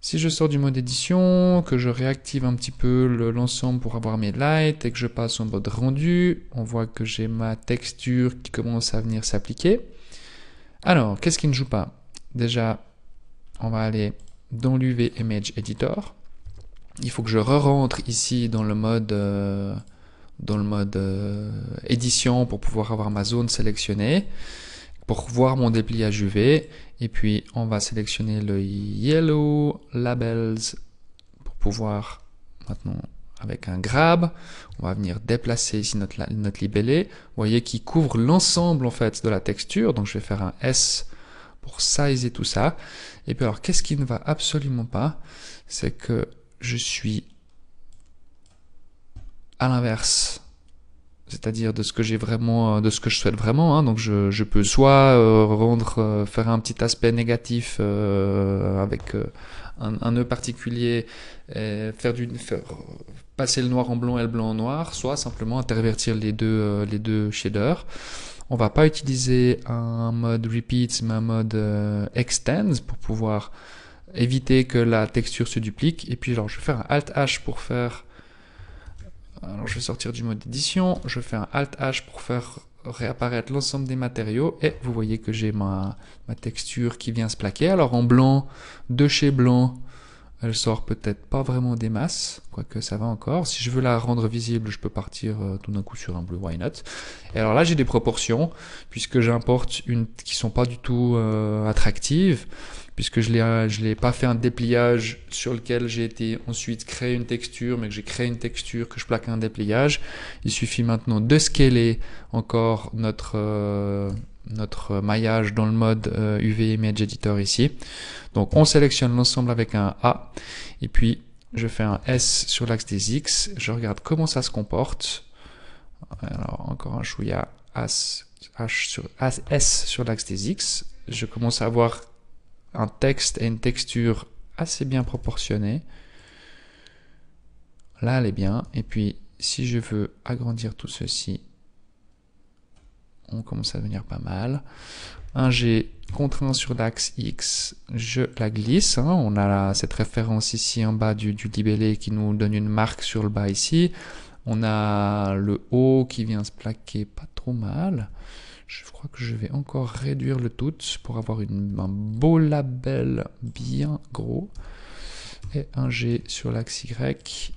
Si je sors du mode édition, que je réactive un petit peu l'ensemble pour avoir mes lights et que je passe en mode rendu, on voit que j'ai ma texture qui commence à venir s'appliquer. Alors, qu'est-ce qui ne joue pas Déjà, on va aller dans l'UV Image Editor. Il faut que je re-rentre ici dans le mode... Euh, dans le mode euh, édition pour pouvoir avoir ma zone sélectionnée, pour voir mon dépliage UV. Et puis on va sélectionner le Yellow Labels pour pouvoir maintenant avec un grab, on va venir déplacer ici notre, notre libellé, vous voyez qu'il couvre l'ensemble en fait de la texture, donc je vais faire un S pour size et tout ça, et puis alors qu'est-ce qui ne va absolument pas, c'est que je suis à l'inverse c'est-à-dire de ce que j'ai vraiment, euh, de ce que je souhaite vraiment. Hein. Donc je, peux soit euh, rendre, euh, faire un petit aspect négatif avec un, nœud particulier, faire du, passer le noir en blanc et le blanc en noir, soit simplement intervertir les deux, les deux shaders. On va pas utiliser un mode repeat, mais un mode extends pour pouvoir éviter que la texture se duplique. Et puis alors je vais faire un alt H pour faire alors je vais sortir du mode édition, je fais un Alt H pour faire réapparaître l'ensemble des matériaux et vous voyez que j'ai ma, ma, texture qui vient se plaquer. Alors en blanc, de chez blanc, elle sort peut-être pas vraiment des masses, quoique ça va encore. Si je veux la rendre visible, je peux partir euh, tout d'un coup sur un bleu, why not Et alors là j'ai des proportions, puisque j'importe une qui sont pas du tout euh, attractives puisque je n'ai l'ai pas fait un dépliage sur lequel j'ai été ensuite créé une texture, mais que j'ai créé une texture, que je plaque un dépliage. Il suffit maintenant de scaler encore notre, euh, notre maillage dans le mode UV euh, Image Editor ici. Donc on sélectionne l'ensemble avec un A, et puis je fais un S sur l'axe des X, je regarde comment ça se comporte. Alors encore un chouïa, As, H sur, As, S sur l'axe des X. Je commence à voir un texte et une texture assez bien proportionnés. Là, elle est bien. Et puis, si je veux agrandir tout ceci, on commence à venir pas mal. Un G contraint sur l'axe X, je la glisse. Hein. On a cette référence ici en bas du, du libellé qui nous donne une marque sur le bas ici. On a le haut qui vient se plaquer pas trop mal. Je crois que je vais encore réduire le tout pour avoir une, un beau label bien gros. Et un G sur l'axe Y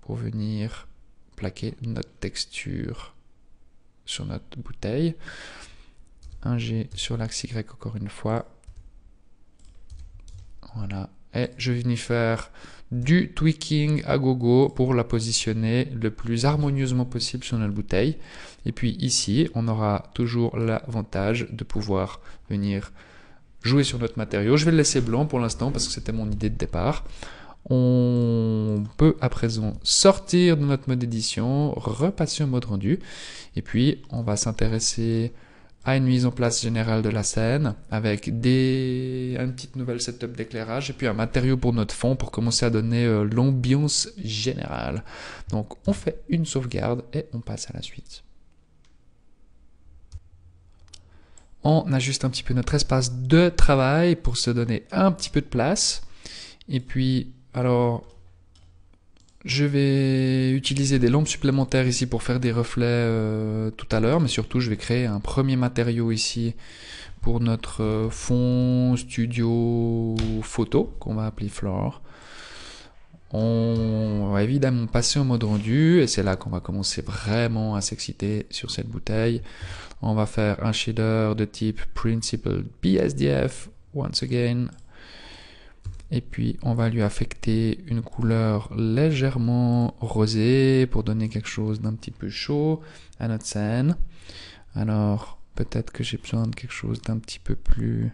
pour venir plaquer notre texture sur notre bouteille. Un G sur l'axe Y encore une fois. Voilà. Et je vais venir faire du tweaking à gogo pour la positionner le plus harmonieusement possible sur notre bouteille. Et puis ici, on aura toujours l'avantage de pouvoir venir jouer sur notre matériau. Je vais le laisser blanc pour l'instant parce que c'était mon idée de départ. On peut à présent sortir de notre mode édition, repasser au mode rendu, et puis on va s'intéresser à une mise en place générale de la scène avec des une petite nouvelle setup d'éclairage et puis un matériau pour notre fond pour commencer à donner euh, l'ambiance générale. Donc on fait une sauvegarde et on passe à la suite. On ajuste un petit peu notre espace de travail pour se donner un petit peu de place. Et puis, alors, je vais utiliser des lampes supplémentaires ici pour faire des reflets euh, tout à l'heure, mais surtout je vais créer un premier matériau ici pour notre euh, fond studio photo qu'on va appeler Floor. On va évidemment passer au mode rendu et c'est là qu'on va commencer vraiment à s'exciter sur cette bouteille. On va faire un shader de type Principal PSDF, once again, et puis on va lui affecter une couleur légèrement rosée pour donner quelque chose d'un petit peu chaud à notre scène. Alors peut-être que j'ai besoin de quelque chose d'un petit peu plus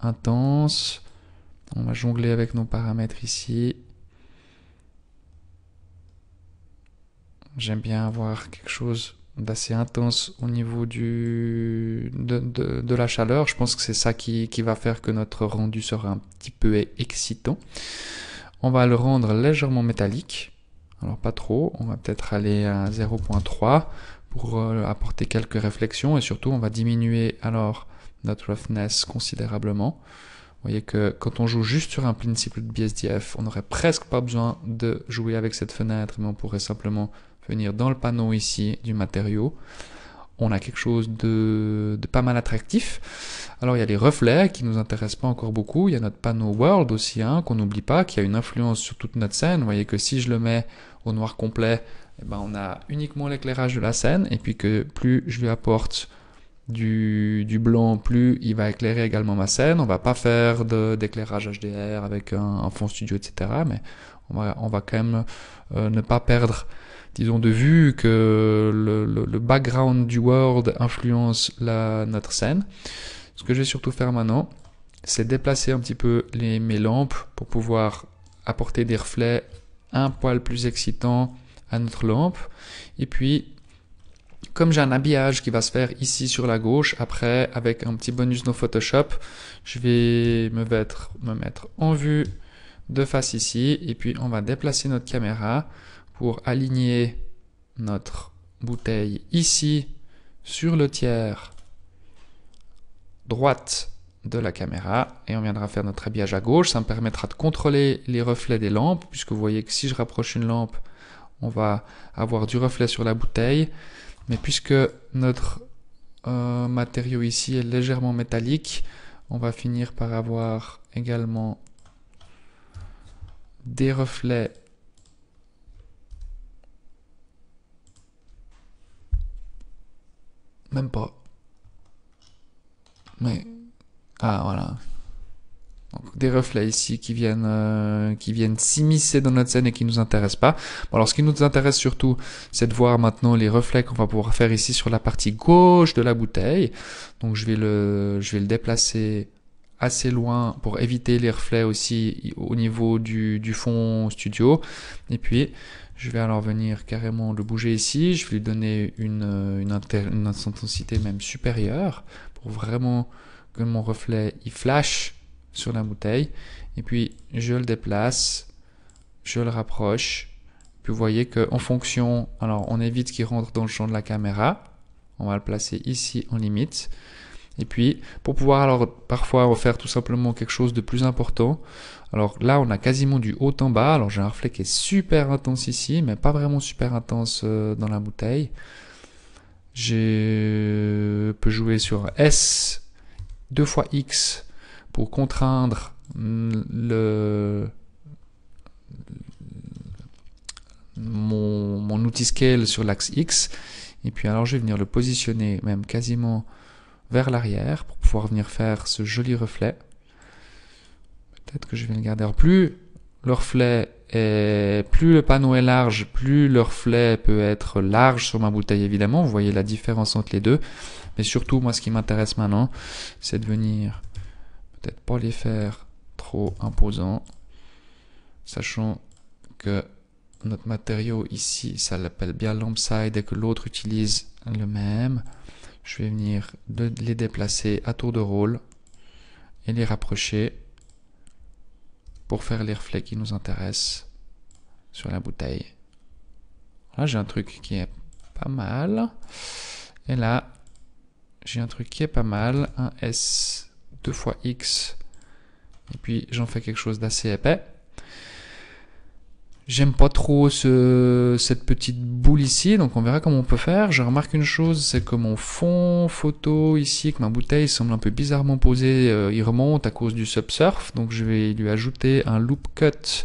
intense. On va jongler avec nos paramètres ici. J'aime bien avoir quelque chose d'assez bah, intense au niveau du, de, la chaleur. Je pense que c'est ça qui, va faire que notre rendu sera un petit peu excitant. On va le rendre légèrement métallique. Alors pas trop, on va peut-être aller à 0.3 pour euh, apporter quelques réflexions et surtout on va diminuer alors notre roughness considérablement. Vous voyez que quand on joue juste sur un principe de BSDF, on n'aurait presque pas besoin de jouer avec cette fenêtre, mais on pourrait simplement venir dans le panneau ici du matériau, on a quelque chose de, pas mal attractif. Alors il y a les reflets qui nous intéressent pas encore beaucoup, il y a notre panneau World aussi, hein, qu'on n'oublie pas, qui a une influence sur toute notre scène. Vous voyez que si je le mets au noir complet, eh ben, on a uniquement l'éclairage de la scène, et puis que plus je lui apporte du, blanc, plus il va éclairer également ma scène. On va pas faire d'éclairage HDR avec un, fond studio, etc. Mais on va, quand même euh, ne pas perdre disons, de vue que le, background du world influence notre scène. Ce que je vais surtout faire maintenant, c'est déplacer un petit peu mes lampes pour pouvoir apporter des reflets un poil plus excitants à notre lampe. Et puis, comme j'ai un habillage qui va se faire ici sur la gauche, après, avec un petit bonus dans Photoshop, je vais me mettre en vue de face ici. Et puis, on va déplacer notre caméra pour aligner notre bouteille ici sur le tiers droite de la caméra et on viendra faire notre habillage à gauche. Ça me permettra de contrôler les reflets des lampes puisque vous voyez que si je rapproche une lampe, on va avoir du reflet sur la bouteille. Mais puisque notre euh, matériau ici est légèrement métallique, on va finir par avoir également des reflets Même pas. Mais... Mm. Ah, voilà. Donc, des reflets ici qui viennent euh, qui viennent s'immiscer dans notre scène et qui nous intéressent pas. alors ce qui nous intéresse surtout, c'est de voir maintenant les reflets qu'on va pouvoir faire ici sur la partie gauche de la bouteille. Donc je vais le je vais le déplacer assez loin pour éviter les reflets aussi au niveau du, du fond studio. Et puis je vais alors venir carrément le bouger ici. Je vais lui donner euh, une, intensité même supérieure pour vraiment que mon reflet il flash sur la bouteille. Et puis je le déplace, je le rapproche. Puis vous voyez qu'en fonction, alors on évite qu'il rentre dans le champ de la caméra. On va le placer ici en limite. Et puis, pour pouvoir alors parfois refaire tout simplement quelque chose de plus important, alors là, on a quasiment du haut en bas. Alors j'ai un reflet qui est super intense ici, mais pas vraiment super intense euh, dans la bouteille. Je peux jouer sur S, 2 fois X, pour contraindre mm, le, mon, mon outil scale sur l'axe X. Et puis alors je vais venir le positionner même quasiment vers l'arrière pour pouvoir venir faire ce joli reflet. Peut-être que je vais le garder. plus le reflet est, plus le panneau est large, plus le reflet peut être large sur ma bouteille évidemment. Vous voyez la différence entre les deux. Mais surtout, moi, ce qui m'intéresse maintenant, c'est de venir peut-être pas les faire trop imposants, sachant que notre matériau ici, ça l'appelle bien lampside et que l'autre utilise le même. Je vais venir les déplacer à tour de rôle et les rapprocher pour faire les reflets qui nous intéressent sur la bouteille. Là, j'ai un truc qui est pas mal. Et là, j'ai un truc qui est pas mal. Un S 2 fois X. Et puis, j'en fais quelque chose d'assez épais. J'aime pas trop ce, cette petite boule ici, donc on verra comment on peut faire. Je remarque une chose, c'est que mon fond photo ici, que ma bouteille semble un peu bizarrement posée, euh, il remonte à cause du subsurf. Donc je vais lui ajouter un loop cut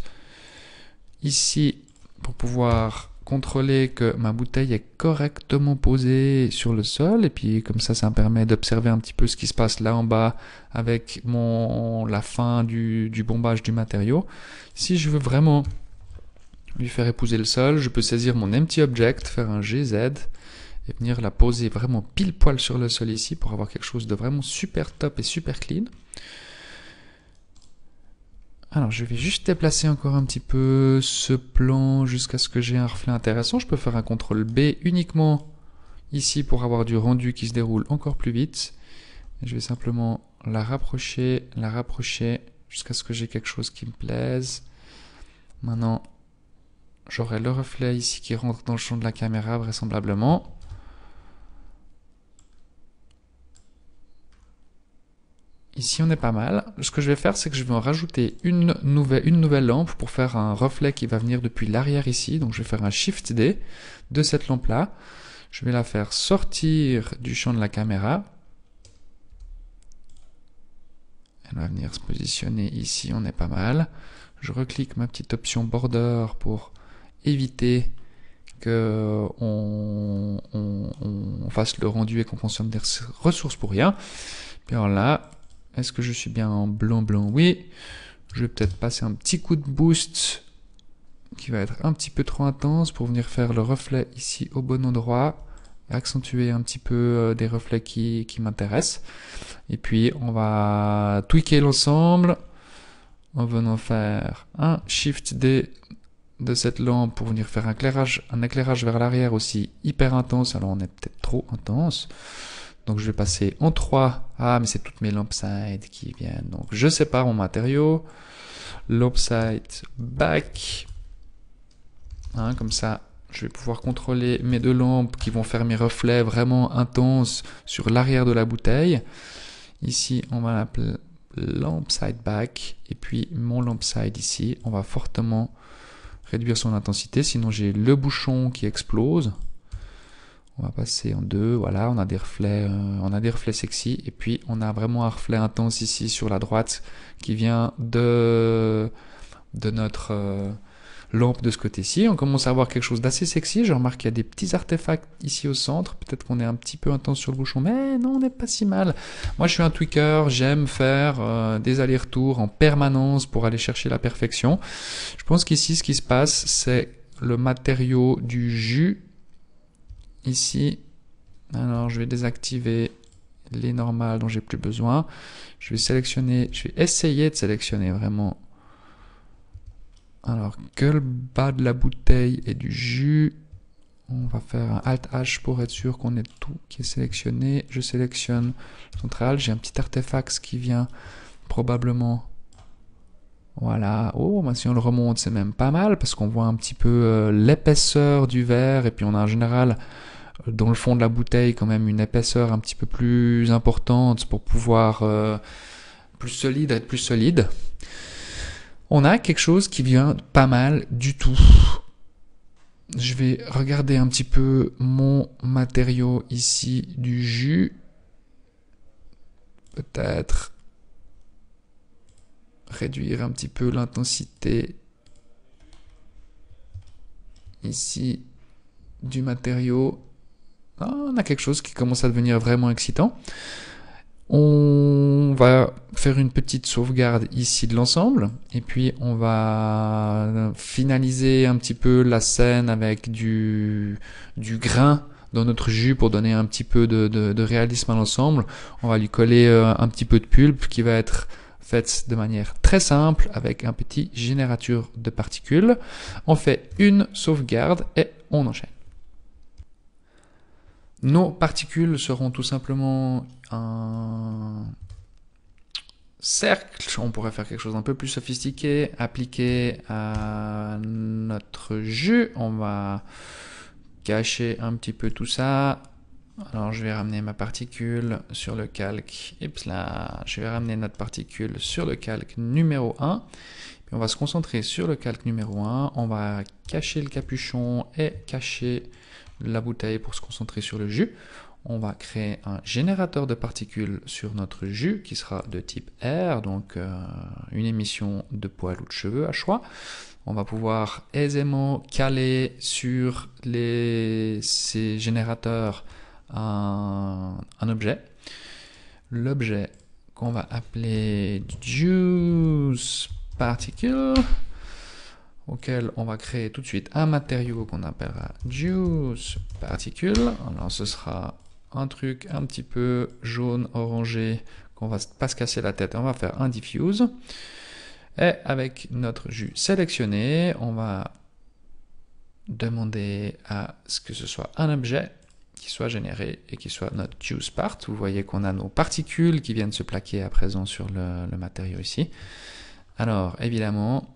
ici pour pouvoir contrôler que ma bouteille est correctement posée sur le sol et puis comme ça ça me permet d'observer un petit peu ce qui se passe là en bas avec mon la fin du, du bombage du matériau si je veux vraiment lui faire épouser le sol, je peux saisir mon empty object, faire un GZ, et venir la poser vraiment pile poil sur le sol ici pour avoir quelque chose de vraiment super top et super clean. Alors je vais juste déplacer encore un petit peu ce plan jusqu'à ce que j'ai un reflet intéressant. Je peux faire un CTRL B uniquement ici pour avoir du rendu qui se déroule encore plus vite. Je vais simplement la rapprocher, la rapprocher jusqu'à ce que j'ai quelque chose qui me plaise. Maintenant, J'aurai le reflet ici qui rentre dans le champ de la caméra vraisemblablement. Ici on est pas mal. Ce que je vais faire c'est que je vais en rajouter une nouvelle, lampe pour faire un reflet qui va venir depuis l'arrière ici. Donc je vais faire un Shift D de cette lampe là. Je vais la faire sortir du champ de la caméra. Elle va venir se positionner ici, on est pas mal. Je reclique ma petite option border pour éviter qu'on on, fasse le rendu et qu'on consomme des ressources pour rien. alors là, est-ce que je suis bien en blanc blanc Oui. Je vais peut-être passer un petit coup de boost qui va être un petit peu trop intense pour venir faire le reflet ici au bon endroit accentuer un petit peu euh, des reflets qui, qui m'intéressent. Et puis on va tweaker l'ensemble en venant faire un Shift D de cette lampe pour venir faire un éclairage, un éclairage vers l'arrière aussi hyper intense. Alors on est peut-être trop intense. Donc je vais passer en 3. Ah mais c'est toutes mes lampes side qui viennent. Donc je sépare mon matériau. lampside side back. Hein, comme ça je vais pouvoir contrôler mes deux lampes qui vont faire mes reflets vraiment intenses sur l'arrière de la bouteille. Ici, on va l'appeler side back et puis mon lampside side ici, on va fortement réduire son intensité, sinon j'ai le bouchon qui explose. On va passer en deux, voilà, on a des reflets, euh, on a des reflets sexy, et puis on a vraiment un reflet intense ici sur la droite qui vient de, de notre, euh, lampe de ce côté-ci. On commence à avoir quelque chose d'assez sexy. Je remarque qu'il y a des petits artefacts ici au centre. Peut-être qu'on est un petit peu intense sur le bouchon, mais non, on n'est pas si mal. Moi, je suis un tweaker. J'aime faire euh, des allers-retours en permanence pour aller chercher la perfection. Je pense qu'ici, ce qui se passe, c'est le matériau du jus. Ici, alors je vais désactiver les normales dont j'ai plus besoin. Je vais sélectionner, je vais essayer de sélectionner vraiment alors que le bas de la bouteille et du jus. On va faire un Alt H pour être sûr qu'on ait tout qui est sélectionné. Je sélectionne central. J'ai un petit artefact qui vient probablement. Voilà. Oh, si on le remonte, c'est même pas mal parce qu'on voit un petit peu euh, l'épaisseur du verre et puis on a en général euh, dans le fond de la bouteille quand même une épaisseur un petit peu plus importante pour pouvoir euh, plus solide, être plus solide on a quelque chose qui vient pas mal du tout. Je vais regarder un petit peu mon matériau ici du jus. Peut-être réduire un petit peu l'intensité ici du matériau. Ah, on a quelque chose qui commence à devenir vraiment excitant. On va faire une petite sauvegarde ici de l'ensemble et puis on va finaliser un petit peu la scène avec du, grain dans notre jus pour donner un petit peu de, réalisme à l'ensemble. On va lui coller euh, un petit peu de pulpe qui va être faite de manière très simple avec un petit générateur de particules. On fait une sauvegarde et on enchaîne. Nos particules seront tout simplement un cercle. On pourrait faire quelque chose d'un peu plus sophistiqué, appliqué à notre jus, On va cacher un petit peu tout ça. Alors je vais ramener ma particule sur le calque. Et là, je vais ramener notre particule sur le calque numéro 1. Puis on va se concentrer sur le calque numéro 1. On va cacher le capuchon et cacher la bouteille pour se concentrer sur le jus on va créer un générateur de particules sur notre jus qui sera de type R, donc euh, une émission de poils ou de cheveux à choix. On va pouvoir aisément caler sur les, ces générateurs un, objet. L'objet qu'on va appeler juice particle auquel on va créer tout de suite un matériau qu'on appellera juice Particle ». Alors ce sera un truc un petit peu jaune, orangé, qu'on va pas se casser la tête. On va faire un diffuse. Et avec notre jus sélectionné, on va demander à ce que ce soit un objet qui soit généré et qui soit notre juice part. Vous voyez qu'on a nos particules qui viennent se plaquer à présent sur le, matériau ici. Alors, évidemment,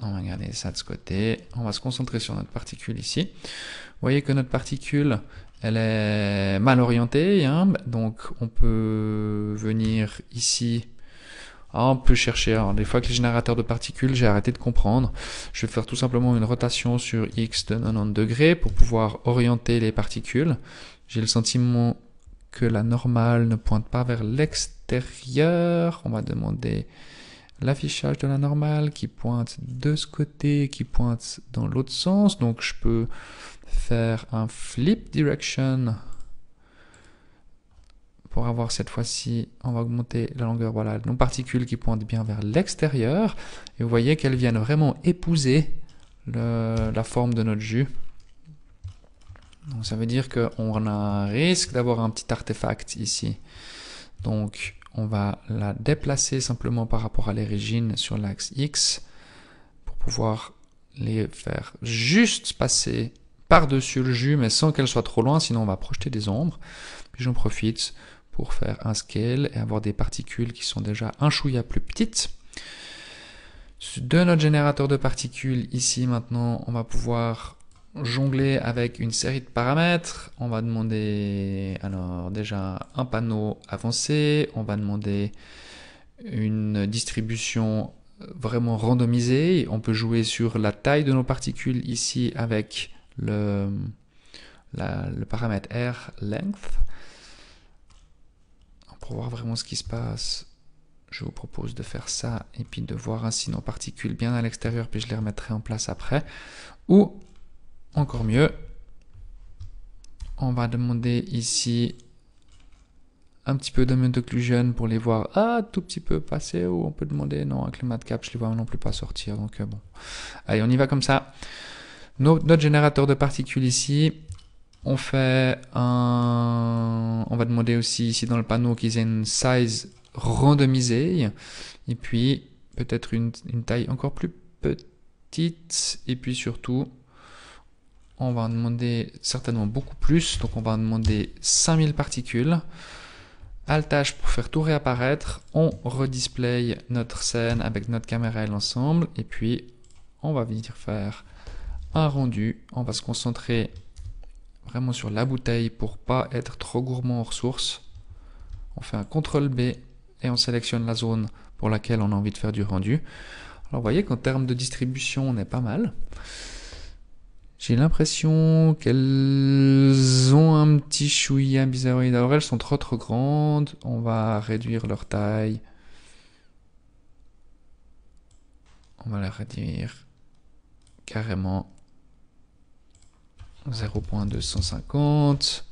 on va garder ça de ce côté. On va se concentrer sur notre particule ici. Vous voyez que notre particule, elle est mal orientée, hein. donc on peut venir ici. Ah, on peut chercher. des fois que les générateurs de particules, j'ai arrêté de comprendre. Je vais faire tout simplement une rotation sur x de 90 degrés pour pouvoir orienter les particules. J'ai le sentiment que la normale ne pointe pas vers l'extérieur. On va demander l'affichage de la normale qui pointe de ce côté, qui pointe dans l'autre sens. Donc je peux faire un flip direction pour avoir cette fois-ci, on va augmenter la longueur, voilà, nos particules qui pointent bien vers l'extérieur. Et vous voyez qu'elles viennent vraiment épouser la forme de notre jus. Donc ça veut dire qu'on a un risque d'avoir un petit artefact ici. Donc on va la déplacer simplement par rapport à l'origine sur l'axe X pour pouvoir les faire juste passer par-dessus le jus, mais sans qu'elle soit trop loin, sinon on va projeter des ombres. Puis j'en profite pour faire un scale et avoir des particules qui sont déjà un chouïa plus petites. De notre générateur de particules, ici maintenant, on va pouvoir jongler avec une série de paramètres. On va demander alors déjà un panneau avancé, on va demander une distribution vraiment randomisée. On peut jouer sur la taille de nos particules ici avec le, le paramètre R length. Pour voir vraiment ce qui se passe, je vous propose de faire ça et puis de voir ainsi nos particules bien à l'extérieur, puis je les remettrai en place après. Ou encore mieux, on va demander ici un petit peu de occlusion pour les voir tout petit peu passer ou on peut demander non avec le cap je les vois non plus pas sortir donc euh, bon allez on y va comme ça notre générateur de particules ici, on fait un... On va demander aussi ici dans le panneau qu'ils aient une size randomisée. Et puis, peut-être une, taille encore plus petite. Et puis surtout, on va en demander certainement beaucoup plus. Donc on va en demander 5000 particules. Altage pour faire tout réapparaître. On redisplay notre scène avec notre caméra et l'ensemble. Et puis, on va venir faire rendu. On va se concentrer vraiment sur la bouteille pour pas être trop gourmand en ressources. On fait un CTRL B et on sélectionne la zone pour laquelle on a envie de faire du rendu. Alors vous voyez qu'en termes de distribution, on est pas mal. J'ai l'impression qu'elles ont un petit chouïa bizarre. Alors elles sont trop trop grandes. On va réduire leur taille. On va la réduire carrément. 0.250.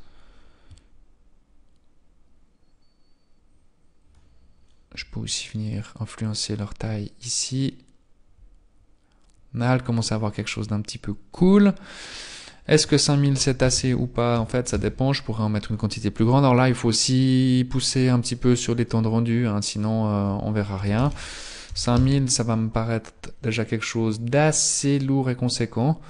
Je peux aussi venir influencer leur taille ici. Là, commence à avoir quelque chose d'un petit peu cool. Est-ce que 5000 c'est assez ou pas En fait, ça dépend. Je pourrais en mettre une quantité plus grande. Alors là, il faut aussi pousser un petit peu sur les temps de rendu, hein, sinon on euh, on verra rien. 5000, ça va me paraître déjà quelque chose d'assez lourd et conséquent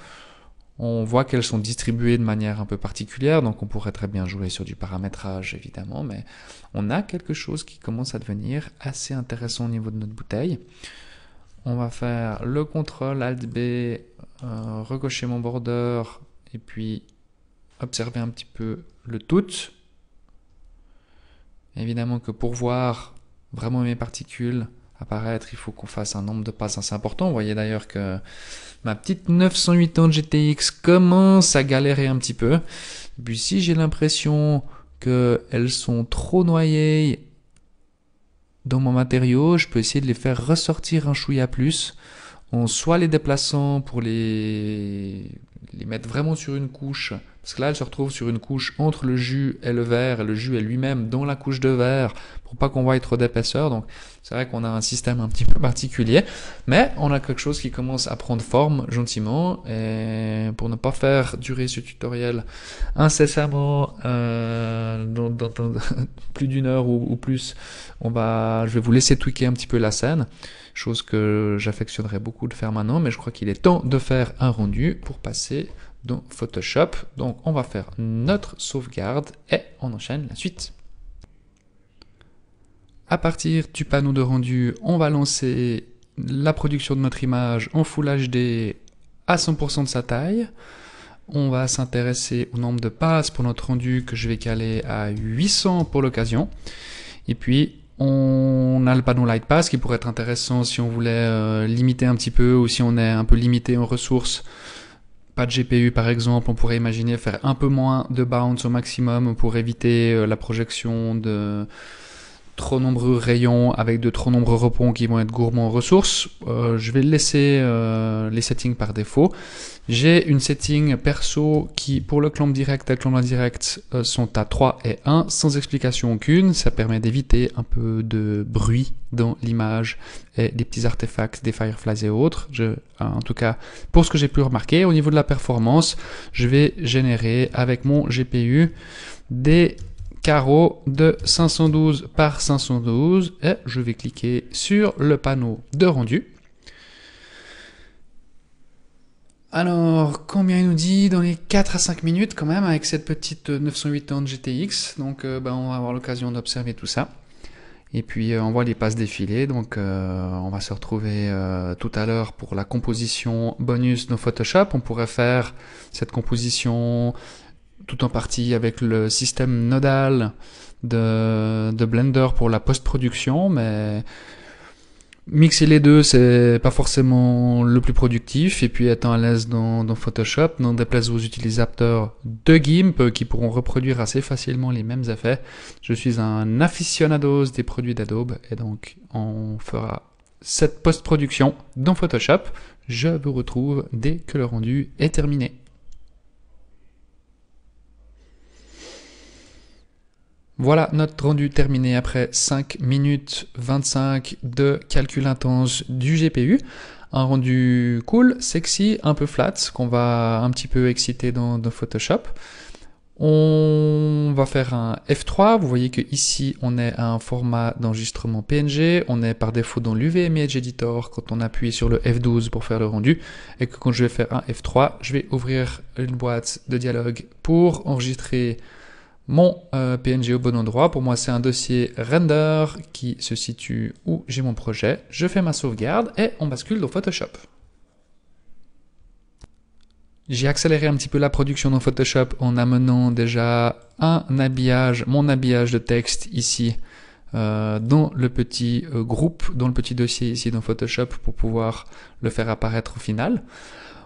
on voit qu'elles sont distribuées de manière un peu particulière, donc on pourrait très bien jouer sur du paramétrage évidemment, mais on a quelque chose qui commence à devenir assez intéressant au niveau de notre bouteille. On va faire le contrôle Alt B, euh, recocher mon border et puis observer un petit peu le tout. Évidemment que pour voir vraiment mes particules apparaître, il faut qu'on fasse un nombre de passes assez important. Vous voyez d'ailleurs que Ma petite de GTX commence à galérer un petit peu. puis si j'ai l'impression qu'elles sont trop noyées dans mon matériau, je peux essayer de les faire ressortir un chouïa plus en soit les déplaçant pour les les mettre vraiment sur une couche, parce que là, elle se retrouve sur une couche entre le jus et le verre, et le jus est lui-même dans la couche de verre, pour pas qu'on voie trop d'épaisseur. Donc, c'est vrai qu'on a un système un petit peu particulier, mais on a quelque chose qui commence à prendre forme gentiment, et pour ne pas faire durer ce tutoriel incessamment euh, dans, *laughs* plus d'une heure ou, ou, plus, on va, je vais vous laisser tweaker un petit peu la scène chose que j'affectionnerais beaucoup de faire maintenant, mais je crois qu'il est temps de faire un rendu pour passer dans Photoshop. Donc on va faire notre sauvegarde et on enchaîne la suite. À partir du panneau de rendu, on va lancer la production de notre image en Full HD à 100% de sa taille. On va s'intéresser au nombre de passes pour notre rendu que je vais caler à 800 pour l'occasion. Et puis on a le panneau pass qui pourrait être intéressant si on voulait euh, limiter un petit peu ou si on est un peu limité en ressources. Pas de GPU par exemple, on pourrait imaginer faire un peu moins de bounce au maximum pour éviter euh, la projection de, trop nombreux rayons avec de trop nombreux repos qui vont être gourmands en ressources, euh, je vais laisser euh, les settings par défaut. J'ai une setting perso qui, pour le clamp direct et le clamp indirect, euh, sont à 3 et 1, sans explication aucune. Ça permet d'éviter un peu de bruit dans l'image et des petits artefacts, des fireflies et autres. en tout cas, pour ce que j'ai pu remarquer, au niveau de la performance, je vais générer avec mon GPU des carreau de 512 par 512 et je vais cliquer sur le panneau de rendu. Alors, combien il nous dit Dans les 4 à 5 minutes quand même avec cette petite 980 GTX. Donc euh, ben, on va avoir l'occasion d'observer tout ça. Et puis euh, on voit les passes défiler. Donc euh, on va se retrouver tout à l'heure pour la composition bonus de Photoshop. On pourrait faire cette composition tout en partie avec le système nodal de, Blender pour la post-production, mais mixer les deux, c'est pas forcément le plus productif. Et puis, étant à l'aise dans, dans, Photoshop, n'en déplace aux utilisateurs de GIMP qui pourront reproduire assez facilement les mêmes effets. Je suis un aficionados des produits d'Adobe et donc on fera cette post-production dans Photoshop. Je vous retrouve dès que le rendu est terminé. Voilà notre rendu terminé après 5 minutes 25 de calcul intense du GPU. Un rendu cool, sexy, un peu flat, qu'on va un petit peu exciter dans, Photoshop. On va faire un F3. Vous voyez que ici, on est à un format d'enregistrement PNG. On est par défaut dans l'UVMH Editor quand on appuie sur le F12 pour faire le rendu. Et que quand je vais faire un F3, je vais ouvrir une boîte de dialogue pour enregistrer mon euh, PNG au bon endroit. Pour moi, c'est un dossier render qui se situe où j'ai mon projet. Je fais ma sauvegarde et on bascule dans Photoshop. J'ai accéléré un petit peu la production dans Photoshop en amenant déjà un habillage, mon habillage de texte ici euh, dans le petit euh, groupe, dans le petit dossier ici dans Photoshop pour pouvoir le faire apparaître au final.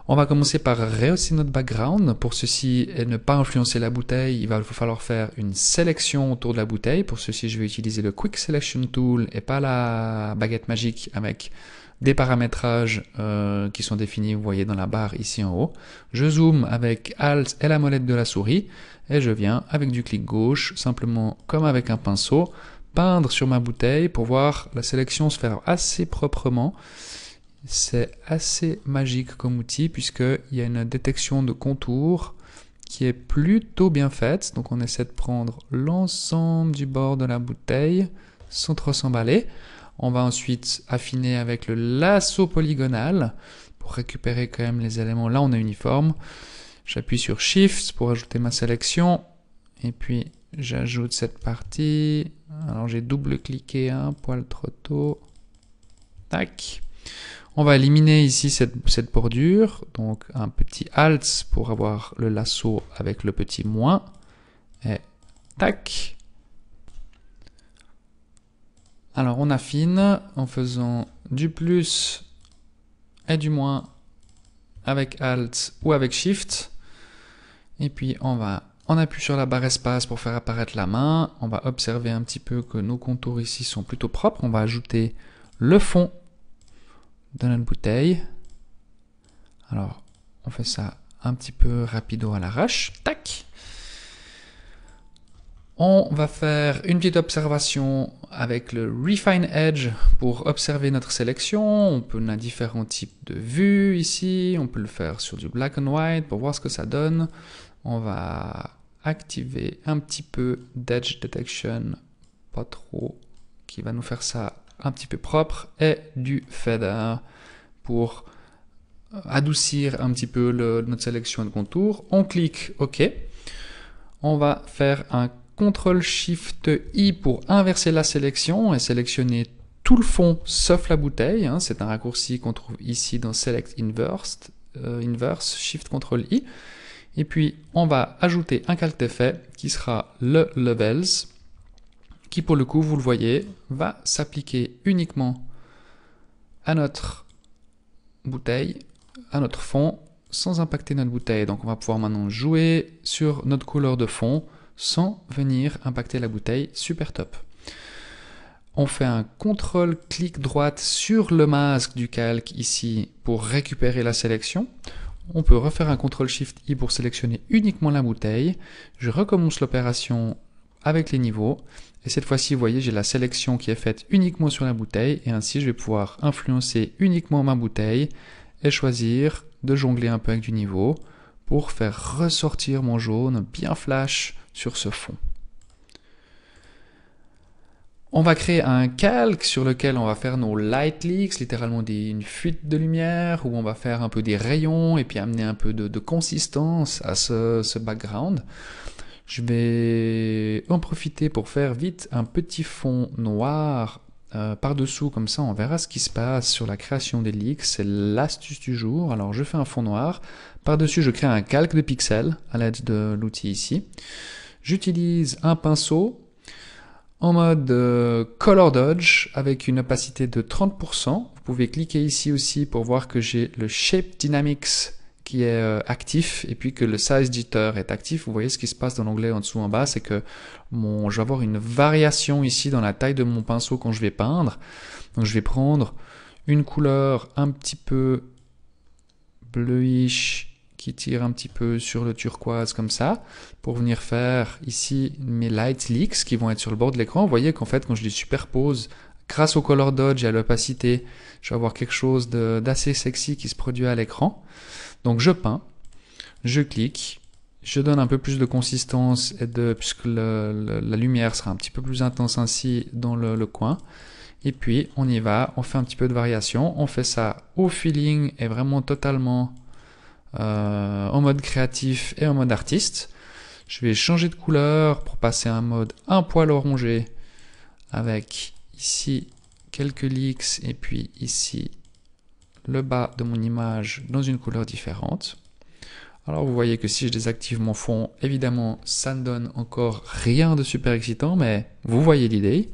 On va commencer par rehausser notre background. Pour ceci, et ne pas influencer la bouteille, il va falloir faire une sélection autour de la bouteille. Pour ceci, je vais utiliser le Quick Selection Tool et pas la baguette magique avec des paramétrages euh, qui sont définis, vous voyez, dans la barre ici en haut. Je zoome avec Alt et la molette de la souris et je viens avec du clic gauche, simplement comme avec un pinceau, peindre sur ma bouteille pour voir la sélection se faire assez proprement. C'est assez magique comme outil puisqu'il y a une détection de contour qui est plutôt bien faite. Donc on essaie de prendre l'ensemble du bord de la bouteille sans trop s'emballer. On va ensuite affiner avec le lasso polygonal pour récupérer quand même les éléments. Là on est uniforme. J'appuie sur Shift pour ajouter ma sélection. Et puis j'ajoute cette partie. Alors j'ai double-cliqué un hein, poil trop tôt. Tac. On va éliminer ici cette, bordure, donc un petit alt pour avoir le lasso avec le petit moins, et tac. Alors on affine en faisant du plus et du moins avec alt ou avec shift, et puis on va on appuie sur la barre espace pour faire apparaître la main. On va observer un petit peu que nos contours ici sont plutôt propres. On va ajouter le fond Donne notre bouteille. Alors, on fait ça un petit peu rapido à l'arrache. Tac. On va faire une petite observation avec le Refine Edge pour observer notre sélection. On peut on a différents types de vues ici. On peut le faire sur du black and white pour voir ce que ça donne. On va activer un petit peu d'Edge Detection, pas trop, qui va nous faire ça un petit peu propre et du feather pour adoucir un petit peu notre sélection de contour. On clique OK. On va faire un CTRL SHIFT I pour inverser la sélection et sélectionner tout le fond sauf la bouteille. Hein. C'est un raccourci qu'on trouve ici dans Select Inverse, euh, Inverse SHIFT CTRL I. Et puis on va ajouter un calque d'effet qui sera le Levels qui pour le coup, vous le voyez, va s'appliquer uniquement à notre bouteille, à notre fond, sans impacter notre bouteille. Donc on va pouvoir maintenant jouer sur notre couleur de fond sans venir impacter la bouteille. Super top. On fait un contrôle clic droite sur le masque du calque ici pour récupérer la sélection. On peut refaire un contrôle shift i pour sélectionner uniquement la bouteille. Je recommence l'opération avec les niveaux et cette fois-ci, vous voyez, j'ai la sélection qui est faite uniquement sur la bouteille et ainsi je vais pouvoir influencer uniquement ma bouteille et choisir de jongler un peu avec du niveau pour faire ressortir mon jaune bien flash sur ce fond. On va créer un calque sur lequel on va faire nos light leaks, littéralement une fuite de lumière, où on va faire un peu des rayons et puis amener un peu de, consistance à ce, ce background. Je vais en profiter pour faire vite un petit fond noir euh, par-dessous, comme ça on verra ce qui se passe sur la création des leaks. C'est l'astuce du jour. Alors je fais un fond noir. Par-dessus, je crée un calque de pixels à l'aide de l'outil ici. J'utilise un pinceau en mode euh, Color Dodge avec une opacité de 30%. Vous pouvez cliquer ici aussi pour voir que j'ai le Shape Dynamics qui est euh, actif et puis que le size jitter est actif, vous voyez ce qui se passe dans l'onglet en dessous en bas, c'est que mon, je vais avoir une variation ici dans la taille de mon pinceau quand je vais peindre. Donc je vais prendre une couleur un petit peu bleuish qui tire un petit peu sur le turquoise comme ça pour venir faire ici mes light leaks qui vont être sur le bord de l'écran. Vous voyez qu'en fait quand je les superpose grâce au color dodge et à l'opacité, je vais avoir quelque chose d'assez sexy qui se produit à l'écran. Donc je peins, je clique, je donne un peu plus de consistance et de puisque la lumière sera un petit peu plus intense ainsi dans le, coin. Et puis on y va, on fait un petit peu de variation, on fait ça au feeling et vraiment totalement euh, en mode créatif et en mode artiste. Je vais changer de couleur pour passer à un mode un poil orangé avec ici quelques leaks et puis ici le bas de mon image dans une couleur différente. Alors vous voyez que si je désactive mon fond, évidemment ça ne donne encore rien de super excitant, mais vous voyez l'idée.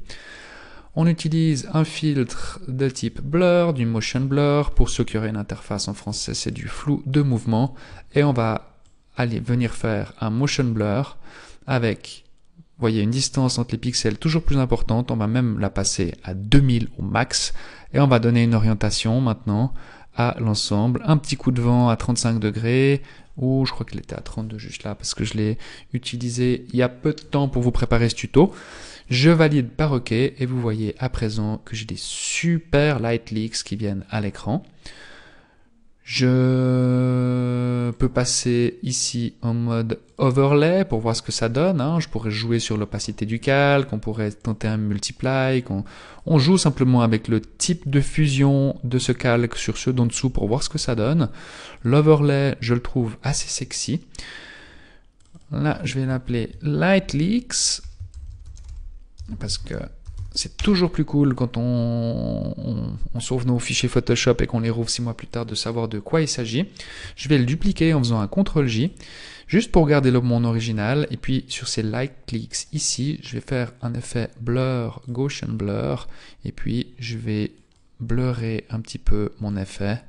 On utilise un filtre de type blur, du motion blur, pour ceux qui auraient une interface en français c'est du flou de mouvement, et on va aller venir faire un motion blur avec voyez une distance entre les pixels toujours plus importante. On va même la passer à 2000 au max. Et on va donner une orientation maintenant à l'ensemble. Un petit coup de vent à 35 degrés. ou je crois qu'il était à 32 juste là parce que je l'ai utilisé il y a peu de temps pour vous préparer ce tuto. Je valide par OK et vous voyez à présent que j'ai des super light leaks qui viennent à l'écran. Je peux passer ici en mode overlay pour voir ce que ça donne. Hein. Je pourrais jouer sur l'opacité du calque, on pourrait tenter un multiply. On, joue simplement avec le type de fusion de ce calque sur ceux d'en dessous pour voir ce que ça donne. L'overlay, je le trouve assez sexy. Là, je vais l'appeler light leaks parce que c'est toujours plus cool quand on, on, sauve nos fichiers Photoshop et qu'on les rouvre six mois plus tard de savoir de quoi il s'agit. Je vais le dupliquer en faisant un CTRL-J Juste pour garder mon original, et puis sur ces light clicks ici, je vais faire un effet blur, Gaussian blur, et puis je vais blurrer un petit peu mon effet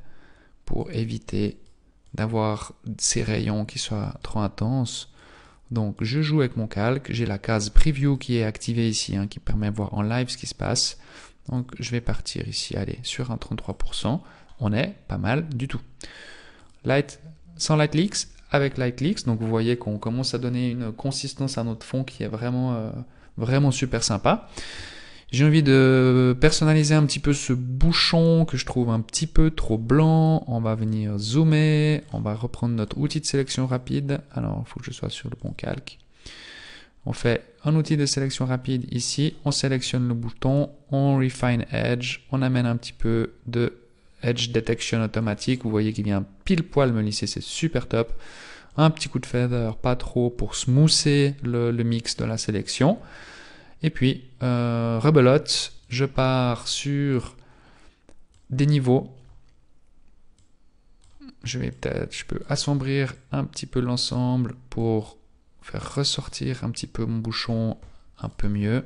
pour éviter d'avoir ces rayons qui soient trop intenses. Donc je joue avec mon calque, j'ai la case preview qui est activée ici, hein, qui permet de voir en live ce qui se passe. Donc je vais partir ici, allez, sur un 33%, on est pas mal du tout. Light, sans Light clicks avec Lightleaks. Donc vous voyez qu'on commence à donner une consistance à notre fond qui est vraiment, euh, vraiment super sympa. J'ai envie de personnaliser un petit peu ce bouchon que je trouve un petit peu trop blanc. On va venir zoomer, on va reprendre notre outil de sélection rapide. Alors, il faut que je sois sur le bon calque. On fait un outil de sélection rapide ici, on sélectionne le bouton, on refine edge, on amène un petit peu de Edge Detection automatique. Vous voyez qu'il vient pile poil me lisser, c'est super top. Un petit coup de feather, pas trop, pour smousser le, le mix de la sélection. Et puis, euh, rebelote, je pars sur des niveaux. Je vais peut-être, je peux assombrir un petit peu l'ensemble pour faire ressortir un petit peu mon bouchon un peu mieux.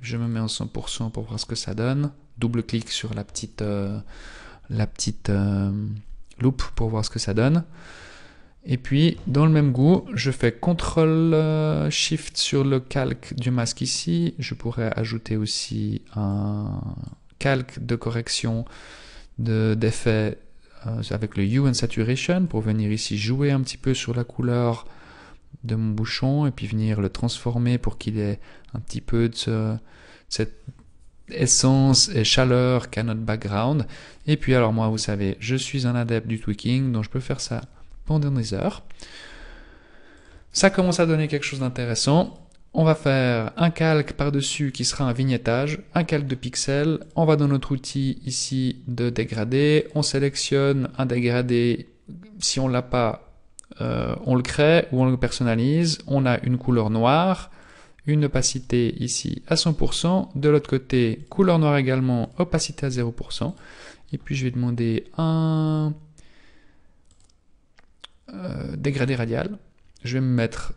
Je me mets en 100% pour voir ce que ça donne. Double clic sur la petite, euh, la petite euh, loupe pour voir ce que ça donne. Et puis, dans le même goût, je fais CTRL euh, SHIFT sur le calque du masque ici. Je pourrais ajouter aussi un calque de correction d'effet de, euh, avec le Hue and Saturation pour venir ici jouer un petit peu sur la couleur de mon bouchon et puis venir le transformer pour qu'il ait un petit peu de cette essence et chaleur canot notre background. Et puis alors moi, vous savez, je suis un adepte du tweaking, donc je peux faire ça pendant des heures. Ça commence à donner quelque chose d'intéressant. On va faire un calque par-dessus qui sera un vignettage, un calque de pixels. On va dans notre outil ici de dégradé. On sélectionne un dégradé. Si on l'a pas, euh, on le crée ou on le personnalise. On a une couleur noire une opacité ici à 100%, de l'autre côté, couleur noire également, opacité à 0%, et puis je vais demander un euh, dégradé radial, je vais me mettre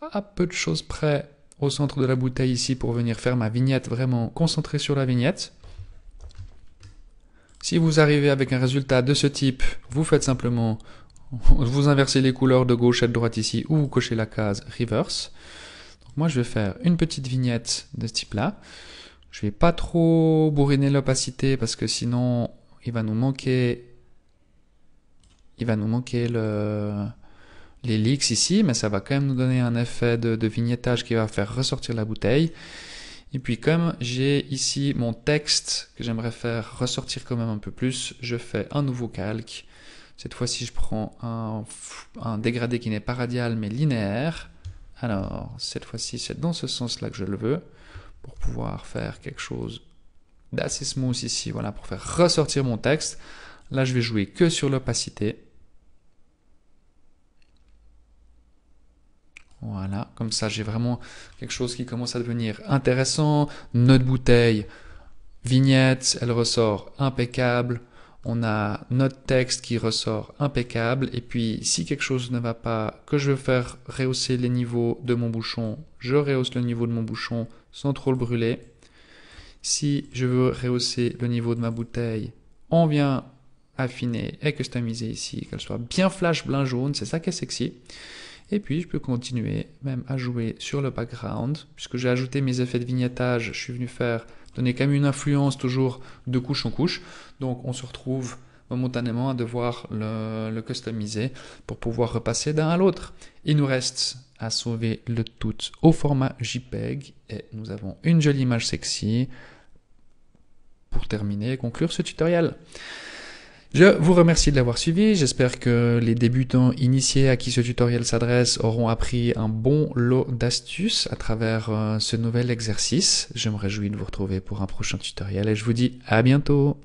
à peu de choses près au centre de la bouteille ici pour venir faire ma vignette vraiment concentrée sur la vignette. Si vous arrivez avec un résultat de ce type, vous faites simplement, vous inversez les couleurs de gauche à droite ici, ou vous cochez la case reverse. Moi, je vais faire une petite vignette de ce type-là. Je ne vais pas trop bourriner l'opacité parce que sinon, il va nous manquer, il va nous manquer les ici, mais ça va quand même nous donner un effet de, vignettage qui va faire ressortir la bouteille. Et puis comme j'ai ici mon texte que j'aimerais faire ressortir quand même un peu plus, je fais un nouveau calque. Cette fois-ci, je prends un dégradé qui n'est pas radial mais linéaire. Alors, cette fois-ci, c'est dans ce sens-là que je le veux, pour pouvoir faire quelque chose d'assez smooth ici, voilà, pour faire ressortir mon texte. Là, je vais jouer que sur l'opacité. Voilà, comme ça j'ai vraiment quelque chose qui commence à devenir intéressant. Notre bouteille, vignette, elle ressort impeccable on a notre texte qui ressort impeccable, et puis si quelque chose ne va pas, que je veux faire rehausser les niveaux de mon bouchon, je rehausse le niveau de mon bouchon sans trop le brûler. Si je veux rehausser le niveau de ma bouteille, on vient affiner et customiser ici, qu'elle soit bien flash, blanc, jaune, c'est ça qui est sexy. Et puis je peux continuer même à jouer sur le background, puisque j'ai ajouté mes effets de vignettage, je suis venu faire donner quand même une influence toujours de couche en couche. Donc on se retrouve momentanément à devoir le, le customiser pour pouvoir repasser d'un à l'autre. Il nous reste à sauver le tout au format JPEG et nous avons une jolie image sexy pour terminer et conclure ce tutoriel. Je vous remercie de l'avoir suivi, j'espère que les débutants initiés à qui ce tutoriel s'adresse auront appris un bon lot d'astuces à travers euh, ce nouvel exercice. Je me réjouis de vous retrouver pour un prochain tutoriel et je vous dis à bientôt